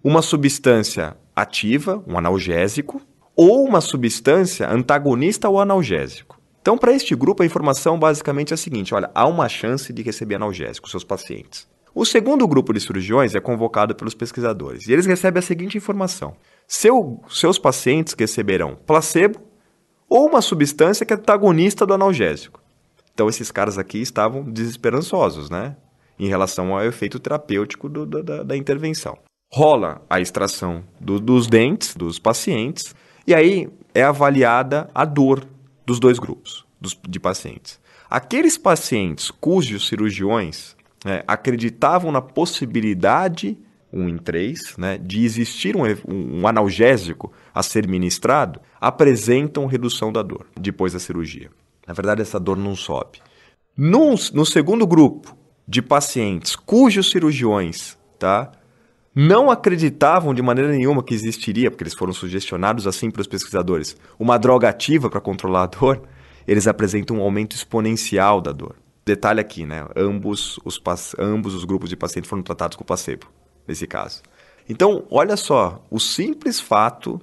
uma substância ativa, um analgésico, ou uma substância antagonista ao analgésico. Então, para este grupo, a informação basicamente é a seguinte: olha, há uma chance de receber analgésico seus pacientes. O segundo grupo de cirurgiões é convocado pelos pesquisadores e eles recebem a seguinte informação: Seu, seus pacientes receberão placebo ou uma substância que é antagonista do analgésico. Então, esses caras aqui estavam desesperançosos, né? Em relação ao efeito terapêutico do, da, da, intervenção. Rola a extração do, dos dentes dos pacientes e aí é avaliada a dor dos dois grupos dos, de pacientes. Aqueles pacientes cujos cirurgiões né, acreditavam na possibilidade, um em três, né, de existir um, um analgésico a ser ministrado, apresentam redução da dor depois da cirurgia. Na verdade, essa dor não sobe. No, no segundo grupo de pacientes cujos cirurgiões tá, não acreditavam de maneira nenhuma que existiria, porque eles foram sugestionados assim para os pesquisadores, uma droga ativa para controlar a dor, eles apresentam um aumento exponencial da dor. Detalhe aqui, né? Ambos os, ambos os grupos de pacientes foram tratados com placebo, nesse caso. Então, olha só, o simples fato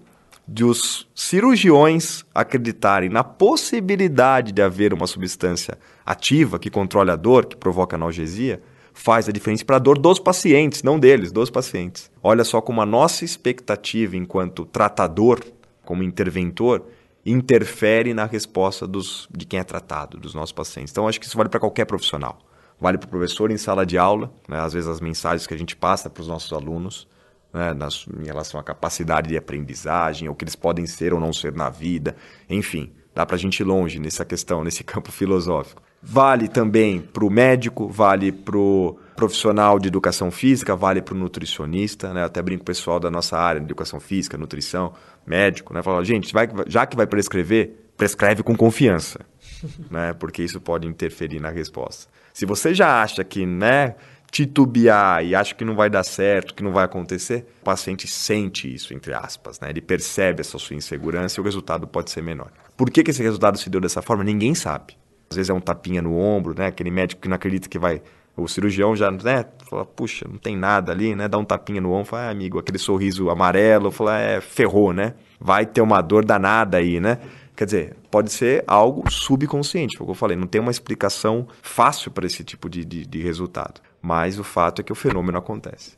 de os cirurgiões acreditarem na possibilidade de haver uma substância ativa que controle a dor, que provoca analgesia, faz a diferença para a dor dos pacientes, não deles, dos pacientes. Olha só como a nossa expectativa enquanto tratador, como interventor, interfere na resposta dos, de quem é tratado, dos nossos pacientes. Então, acho que isso vale para qualquer profissional. Vale para o professor em sala de aula, né? às vezes as mensagens que a gente passa para os nossos alunos, né? Nas, em relação à capacidade de aprendizagem, o que eles podem ser ou não ser na vida, enfim, dá para a gente ir longe nessa questão, nesse (laughs) campo filosófico. Vale também para o médico, vale para o profissional de educação física, vale para o nutricionista, né? até brinco pessoal da nossa área, de educação física, nutrição, médico, né? Fala, gente, vai, já que vai prescrever, prescreve com confiança, (laughs) né? Porque isso pode interferir na resposta. Se você já acha que, né, titubear e acha que não vai dar certo, que não vai acontecer, o paciente sente isso, entre aspas, né? Ele percebe essa sua insegurança e o resultado pode ser menor. Por que, que esse resultado se deu dessa forma? Ninguém sabe. Às vezes é um tapinha no ombro, né? Aquele médico que não acredita que vai. O cirurgião já, né? Fala, puxa, não tem nada ali, né? Dá um tapinha no ombro, fala, ah, amigo, aquele sorriso amarelo, fala, é, ferrou, né? Vai ter uma dor danada aí, né? Quer dizer, pode ser algo subconsciente, como eu falei, não tem uma explicação fácil para esse tipo de, de, de resultado. Mas o fato é que o fenômeno acontece.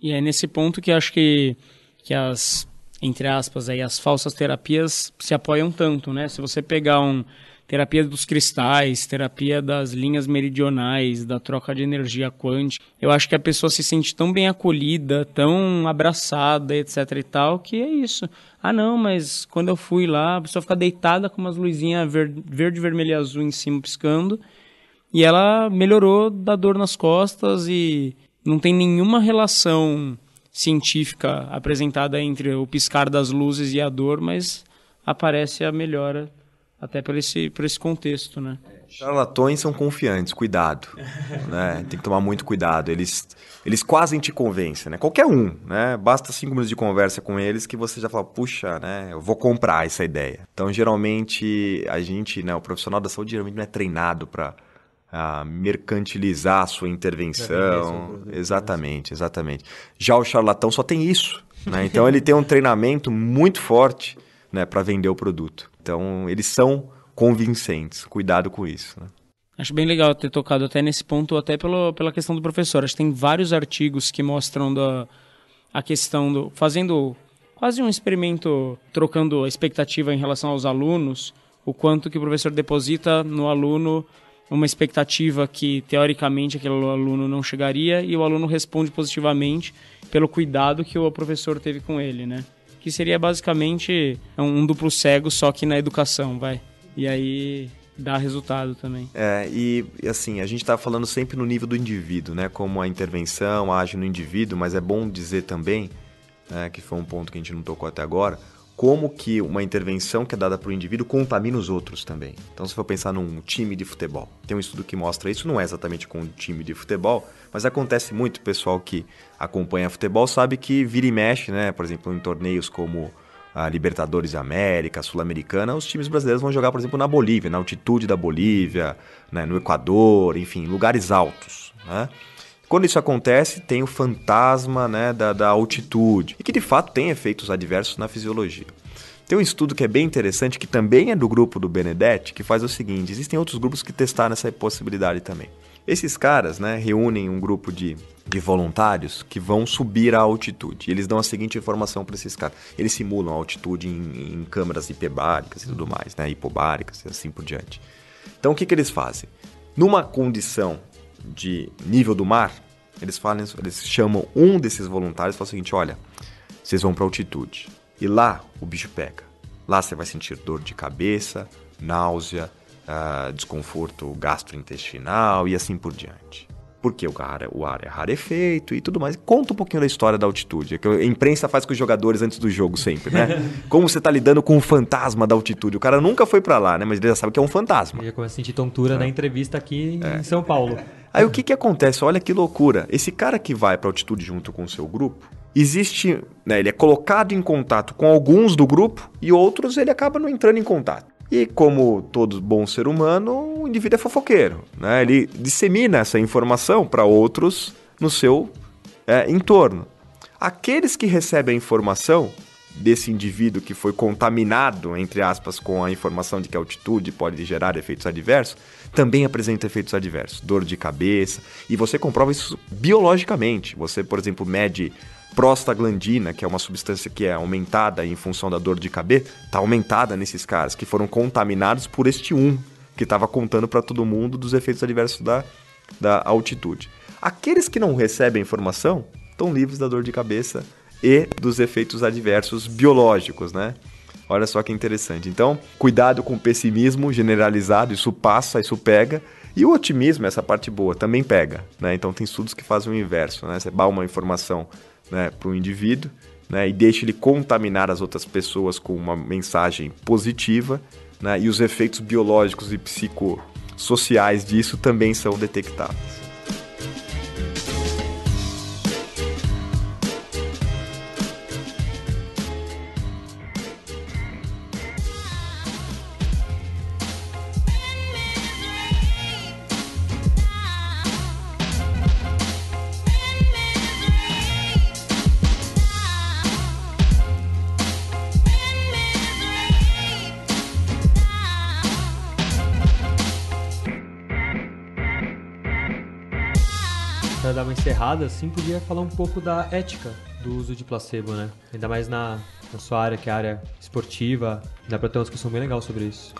E é nesse ponto que acho que, que as, entre aspas, aí, as falsas terapias se apoiam tanto, né? Se você pegar um, terapia dos cristais, terapia das linhas meridionais, da troca de energia quântica. Eu acho que a pessoa se sente tão bem acolhida, tão abraçada, etc e tal, que é isso. Ah, não, mas quando eu fui lá, a pessoa fica deitada com umas luzinhas verde, verde vermelho e azul em cima piscando, e ela melhorou da dor nas costas e não tem nenhuma relação científica apresentada entre o piscar das luzes e a dor, mas aparece a melhora até por esse, por esse contexto, né? Charlatões são confiantes, cuidado, (laughs) né? Tem que tomar muito cuidado. Eles, eles quase te convencem, né? Qualquer um, né? Basta cinco minutos de conversa com eles que você já fala, puxa, né? Eu vou comprar essa ideia. Então, geralmente a gente, né? O profissional da saúde geralmente não é treinado para ah, mercantilizar a sua intervenção. Exatamente, exatamente. Já o charlatão só tem isso, né? Então ele tem um treinamento muito forte, né? Para vender o produto. Então, eles são convincentes. Cuidado com isso. Né? Acho bem legal ter tocado até nesse ponto, até pelo, pela questão do professor. Acho que tem vários artigos que mostram da, a questão do. fazendo quase um experimento, trocando a expectativa em relação aos alunos, o quanto que o professor deposita no aluno uma expectativa que teoricamente aquele aluno não chegaria e o aluno responde positivamente pelo cuidado que o professor teve com ele, né? que seria basicamente um duplo cego, só que na educação, vai. E aí dá resultado também. É, e assim, a gente está falando sempre no nível do indivíduo, né? Como a intervenção age no indivíduo, mas é bom dizer também, né, que foi um ponto que a gente não tocou até agora, como que uma intervenção que é dada para o indivíduo contamina os outros também. Então, se for pensar num time de futebol, tem um estudo que mostra isso, não é exatamente com um time de futebol, mas acontece muito, o pessoal que acompanha futebol sabe que vira e mexe, né? Por exemplo, em torneios como a Libertadores da América, Sul-Americana, os times brasileiros vão jogar, por exemplo, na Bolívia, na altitude da Bolívia, né? no Equador, enfim, lugares altos, né? Quando isso acontece, tem o fantasma né, da, da altitude, e que de fato tem efeitos adversos na fisiologia. Tem um estudo que é bem interessante, que também é do grupo do Benedetti, que faz o seguinte: existem outros grupos que testaram essa possibilidade também. Esses caras né, reúnem um grupo de, de voluntários que vão subir a altitude. Eles dão a seguinte informação para esses caras: eles simulam a altitude em, em câmaras hipebáricas e tudo mais, né, hipobáricas e assim por diante. Então o que, que eles fazem? Numa condição de nível do mar, eles falam, eles chamam um desses voluntários e falam o seguinte: olha, vocês vão para altitude e lá o bicho pega. Lá você vai sentir dor de cabeça, náusea, uh, desconforto gastrointestinal e assim por diante porque o ar, o ar é rarefeito e tudo mais. Conta um pouquinho da história da altitude, que a imprensa faz com os jogadores antes do jogo sempre, né? (laughs) Como você tá lidando com o fantasma da altitude. O cara nunca foi para lá, né? Mas ele já sabe que é um fantasma. Ele já começa a sentir tontura é. na entrevista aqui é. em São Paulo. Aí o que que acontece? Olha que loucura. Esse cara que vai para altitude junto com o seu grupo, existe, né, ele é colocado em contato com alguns do grupo e outros ele acaba não entrando em contato. E como todo bom ser humano, o indivíduo é fofoqueiro, né? Ele dissemina essa informação para outros no seu é, entorno. Aqueles que recebem a informação desse indivíduo que foi contaminado, entre aspas, com a informação de que a altitude pode gerar efeitos adversos, também apresenta efeitos adversos, dor de cabeça, e você comprova isso biologicamente. Você, por exemplo, mede prostaglandina, que é uma substância que é aumentada em função da dor de cabeça, está aumentada nesses caras que foram contaminados por este um que estava contando para todo mundo dos efeitos adversos da, da altitude. Aqueles que não recebem informação estão livres da dor de cabeça e dos efeitos adversos biológicos, né? Olha só que interessante. Então, cuidado com o pessimismo generalizado, isso passa, isso pega. E o otimismo, essa parte boa, também pega. Né? Então, tem estudos que fazem o inverso. Né? Você balma uma informação né, para o indivíduo né, e deixa ele contaminar as outras pessoas com uma mensagem positiva né, e os efeitos biológicos e psicossociais disso também são detectados. dar uma encerrada, assim, podia falar um pouco da ética do uso de placebo, né? Ainda mais na, na sua área, que é a área esportiva. Dá para ter uma discussão bem legal sobre isso.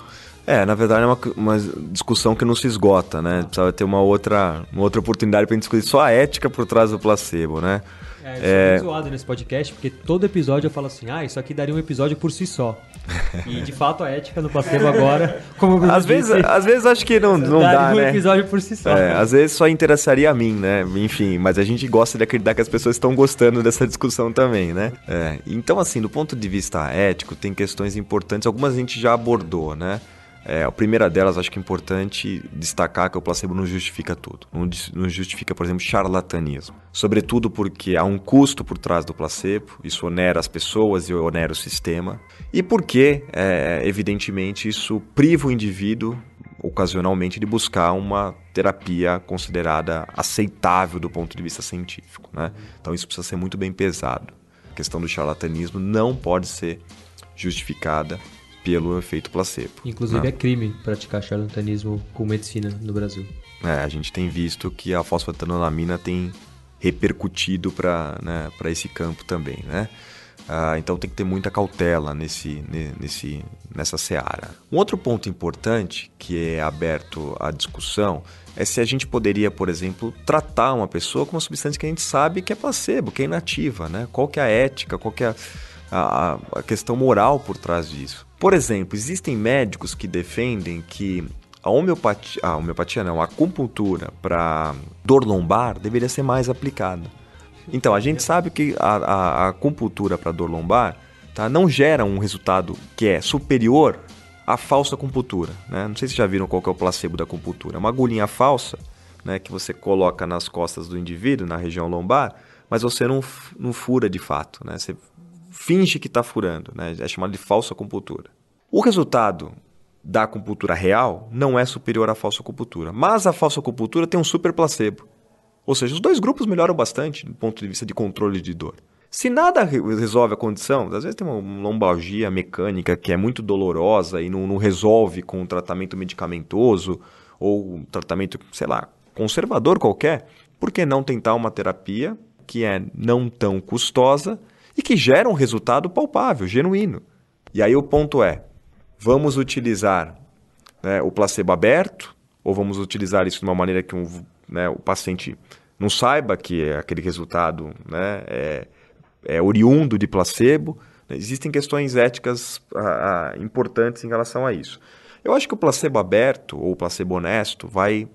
É, na verdade é uma, uma, discussão que não se esgota, né? Precisava ter uma outra, uma outra oportunidade para a gente discutir só a ética por trás do placebo, né? É, isso é... é zoado nesse podcast, porque todo episódio eu falo assim, ah, isso aqui daria um episódio por si só. (laughs) E de fato a ética no placebo agora, como às vezes, às vezes acho que não, não daria dá, um né? episódio por si só. É, às vezes só interessaria a mim, né? Enfim, mas a gente gosta de acreditar que as pessoas estão gostando dessa discussão também, né? É, então assim, do ponto de vista ético, tem questões importantes, algumas a gente já abordou, né? É, a primeira delas, acho que é importante destacar que o placebo não justifica tudo. Não, justifica, por exemplo, charlatanismo. Sobretudo porque há um custo por trás do placebo, isso onera as pessoas e onera o sistema. E porque, é, evidentemente, isso priva o indivíduo, ocasionalmente, de buscar uma terapia considerada aceitável do ponto de vista científico. Né? Então, isso precisa ser muito bem pesado. A questão do charlatanismo não pode ser justificada pelo efeito placebo. Inclusive né? é crime praticar charlatanismo com medicina no Brasil. É, a gente tem visto que a fosfatanolamina tem repercutido para né, esse campo também, né? Ah, então tem que ter muita cautela nesse, nesse, nessa seara. Um outro ponto importante que é aberto à discussão é se a gente poderia, por exemplo, tratar uma pessoa com uma substância que a gente sabe que é placebo, que é inativa, né? Qual que é a ética, qual que é a, a, a questão moral por trás disso. Por exemplo, existem médicos que defendem que a homeopatia, a homeopatia não, a acupuntura para dor lombar deveria ser mais aplicada. Então, a gente sabe que a, a, a acupuntura para dor lombar tá, não gera um resultado que é superior à falsa acupuntura. Né? Não sei se já viram qual é o placebo da acupuntura. É uma agulhinha falsa né, que você coloca nas costas do indivíduo, na região lombar, mas você não, não fura de fato. Né? Você finge que está furando, né? é chamado de falsa acupuntura. O resultado da acupuntura real não é superior à falsa acupuntura, mas a falsa acupuntura tem um super placebo. Ou seja, os dois grupos melhoram bastante do ponto de vista de controle de dor. Se nada resolve a condição, às vezes tem uma lombalgia mecânica que é muito dolorosa e não, não resolve com um tratamento medicamentoso ou um tratamento, sei lá, conservador qualquer, por que não tentar uma terapia que é não tão custosa e que gera um resultado palpável, genuíno. E aí o ponto é: vamos utilizar né, o placebo aberto ou vamos utilizar isso de uma maneira que um, né, o paciente não saiba que é aquele resultado né, é, é, oriundo de placebo? Existem questões éticas ah, ah, importantes em relação a isso. Eu acho que o placebo aberto ou o placebo honesto vai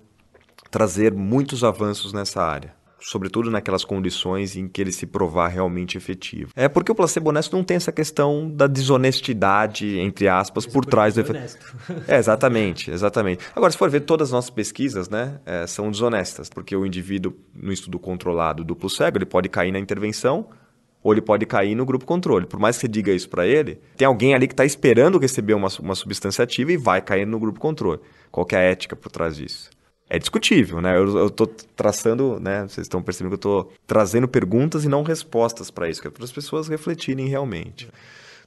trazer muitos avanços nessa área sobretudo naquelas condições em que ele se provar realmente efetivo. É porque o placebo honesto não tem essa questão da desonestidade, entre aspas, Mas é por trás do é efeito. É, exatamente, exatamente. Agora, se for ver, todas as nossas pesquisas né, é, são desonestas, porque o indivíduo, no estudo controlado duplo cego, ele pode cair na intervenção ou ele pode cair no grupo controle. Por mais que você diga isso para ele, tem alguém ali que está esperando receber uma, uma substância ativa e vai cair no grupo controle. Qual é a ética por trás disso? é discutível, né? Eu, eu tô traçando, né? Vocês estão percebendo que eu tô trazendo perguntas e não respostas para isso, que é para as pessoas refletirem realmente.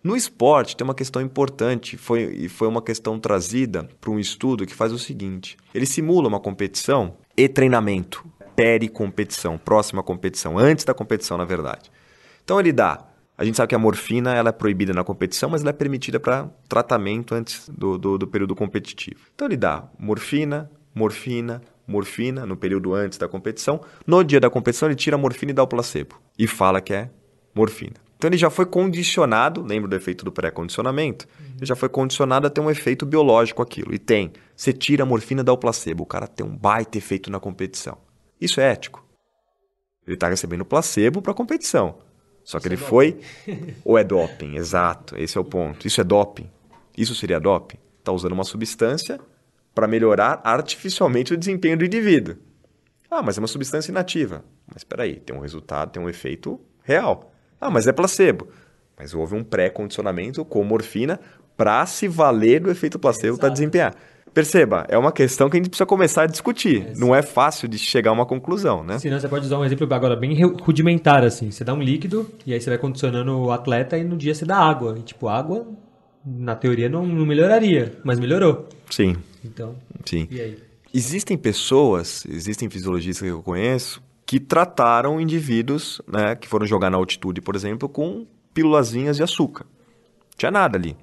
No esporte tem uma questão importante foi, e foi uma questão trazida para um estudo que faz o seguinte: ele simula uma competição e treinamento, pericompetição, competição próxima competição, antes da competição, na verdade. Então ele dá a gente sabe que a morfina ela é proibida na competição, mas ela é permitida para tratamento antes do, do, do, período competitivo. Então ele dá morfina, morfina, morfina, no período antes da competição. No dia da competição, ele tira a morfina e dá o placebo. E fala que é morfina. Então ele já foi condicionado, lembra do efeito do pré-condicionamento? Uhum. Ele já foi condicionado a ter um efeito biológico aquilo. E tem. Você tira a morfina e dá o placebo. O cara tem um baita efeito na competição. Isso é ético. Ele está recebendo placebo para a competição. Só que Isso é ele é foi. (laughs) Ou é doping, exato. Esse é o ponto. Isso é doping. Isso seria doping. Está usando uma substância para melhorar artificialmente o desempenho do indivíduo. Ah, mas é uma substância inativa. Mas espera aí, tem um resultado, tem um efeito real. Ah, mas é placebo. Mas houve um pré-condicionamento com morfina para se valer do efeito placebo para desempenhar. Perceba, é uma questão que a gente precisa começar a discutir. É, não é fácil de chegar a uma conclusão, né? Senão você pode usar um exemplo agora bem rudimentar, assim. Você dá um líquido e aí você vai condicionando o atleta e no dia você dá água. E tipo, água, na teoria, não, não melhoraria, mas melhorou. Sim. Então, Sim. e aí? Existem pessoas, existem fisiologistas que eu conheço, que trataram indivíduos né, que foram jogar na altitude, por exemplo, com pílulas de açúcar. tinha nada ali.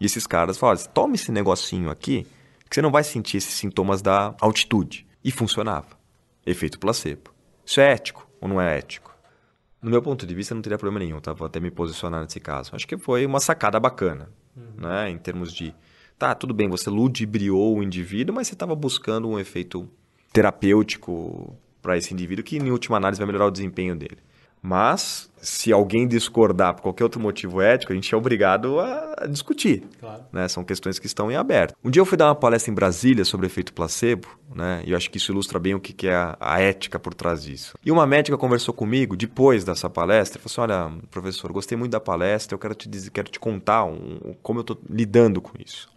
E esses caras falaram, assim, "Tome esse negocinho aqui, que você não vai sentir esses sintomas da altitude. E funcionava. Efeito placebo. Isso é ético ou não é ético? No meu ponto de vista, não teria problema nenhum, tá? Vou até me posicionar nesse caso. Acho que foi uma sacada bacana, uhum. né? Em termos de Tá, tudo bem, você ludibriou o indivíduo, mas você estava buscando um efeito terapêutico para esse indivíduo que, em última análise, vai melhorar o desempenho dele. Mas, se alguém discordar por qualquer outro motivo ético, a gente é obrigado a discutir. Claro. Né? São questões que estão em aberto. Um dia eu fui dar uma palestra em Brasília sobre efeito placebo, né? e eu acho que isso ilustra bem o que é a, a ética por trás disso. E uma médica conversou comigo depois dessa palestra e falou assim: Olha, professor, gostei muito da palestra, eu quero te, dizer, quero te contar um, como eu estou lidando com isso.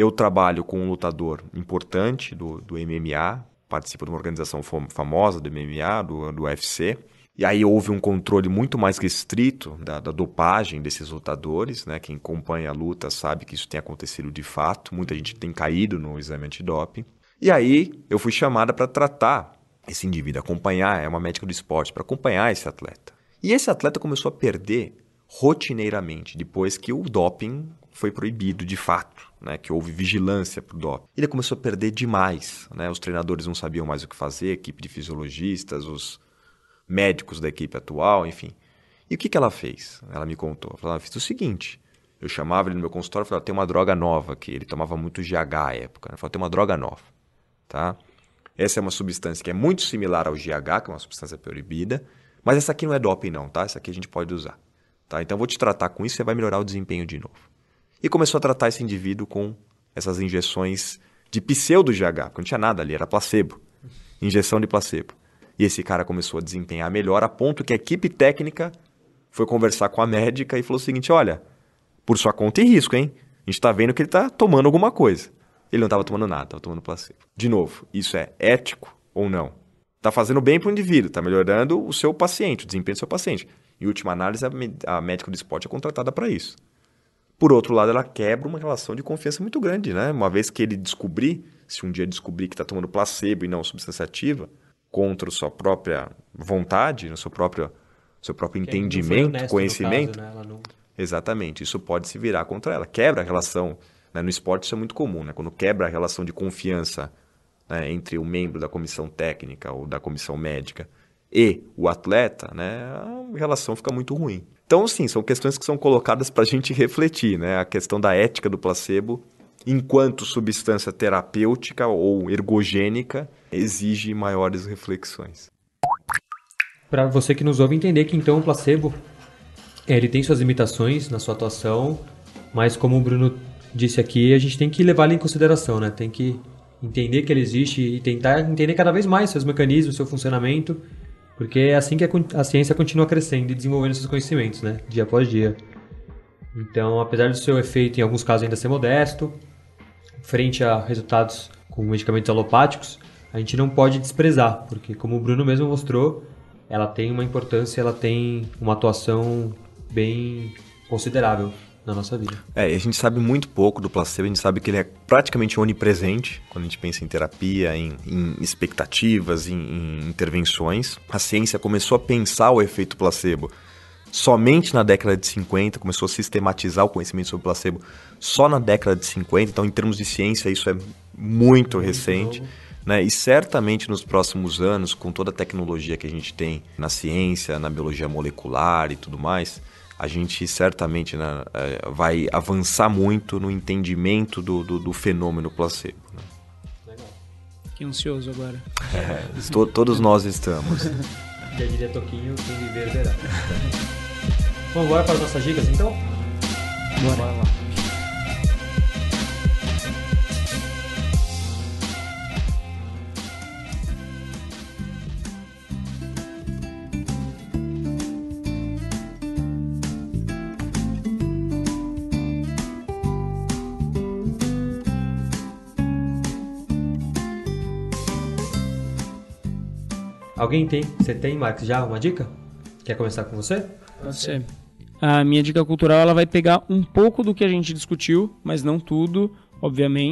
Eu trabalho com um lutador importante do, do MMA, participo de uma organização famosa do MMA, do, do UFC. E aí houve um controle muito mais restrito da, da, dopagem desses lutadores, né? Quem acompanha a luta sabe que isso tem acontecido de fato. Muita gente tem caído no exame antidoping. E aí eu fui chamada para tratar esse indivíduo, acompanhar, é uma médica do esporte, para acompanhar esse atleta. E esse atleta começou a perder rotineiramente, depois que o doping foi proibido de fato né, que houve vigilância para o doping. Ele começou a perder demais. Né? Os treinadores não sabiam mais o que fazer, a equipe de fisiologistas, os médicos da equipe atual, enfim. E o que, que ela fez? Ela me contou. Ela falou, ah, fez o seguinte, eu chamava ele no meu consultório e falava, tem uma droga nova aqui. Ele tomava muito GH à época. Né? Falava, tem uma droga nova. Tá? Essa é uma substância que é muito similar ao GH, que é uma substância proibida, mas essa aqui não é doping não, tá? Essa aqui a gente pode usar. Tá? Então eu vou te tratar com isso e você vai melhorar o desempenho de novo e começou a tratar esse indivíduo com essas injeções de pseudo-GH, porque não tinha nada ali, era placebo. Injeção de placebo. E esse cara começou a desempenhar melhor, a ponto que a equipe técnica foi conversar com a médica e falou o seguinte: olha, por sua conta e risco, hein? A gente tá vendo que ele tá tomando alguma coisa. Ele não tava tomando nada, tava tomando placebo. De novo, isso é ético ou não? Tá fazendo bem pro indivíduo, tá melhorando o seu paciente, o desempenho do seu paciente. Em última análise, a, médica do esporte é contratada para isso. Por outro lado, ela quebra uma relação de confiança muito grande, né? Uma vez que ele descobrir, se um dia descobrir que está tomando placebo e não substância ativa, contra a sua própria vontade, no seu próprio, seu próprio entendimento, conhecimento. Caso, né? não... Exatamente, isso pode se virar contra ela. Quebra a relação. Né? No esporte isso é muito comum, né? Quando quebra a relação de confiança né? entre o membro da comissão técnica ou da comissão médica e o atleta, né? a relação fica muito ruim. Então, sim, são questões que são colocadas para a gente refletir, né? A questão da ética do placebo enquanto substância terapêutica ou ergogênica exige maiores reflexões. Para você que nos ouve entender que então o placebo ele tem suas limitações na sua atuação, mas como o Bruno disse aqui, a gente tem que levar ele em consideração, né? Tem que entender que ele existe e tentar entender cada vez mais seus mecanismos, seu funcionamento porque é assim que a, a ciência continua crescendo e desenvolvendo seus conhecimentos, né? Dia após dia. Então, apesar do seu efeito em alguns casos ainda ser modesto, frente a resultados com medicamentos alopáticos, a gente não pode desprezar, porque como o Bruno mesmo mostrou, ela tem uma importância, ela tem uma atuação bem considerável na nossa vida. É, a gente sabe muito pouco do placebo, a gente sabe que ele é praticamente onipresente quando a gente pensa em terapia, em, em expectativas, em, em intervenções. A ciência começou a pensar o efeito placebo somente na década de 50, começou a sistematizar o conhecimento sobre placebo só na década de 50, então em termos de ciência isso é muito, muito recente. Novo. Né? E certamente nos próximos anos, com toda a tecnologia que a gente tem na ciência, na biologia molecular e tudo mais, a gente certamente né, é, vai avançar muito no entendimento do, do, do fenômeno placebo. Né? Legal. Fiquei ansioso agora. É, todos nós estamos. (laughs) Já diria Toquinho, quem viver verá. Vamos agora para as nossas dicas, então? Bora. Bora lá. Alguém tem? Você tem, Marcos, já uma dica? Quer começar com você? Pode ser. A minha dica cultural ela vai pegar um pouco do que a gente discutiu, mas não tudo, obviamente.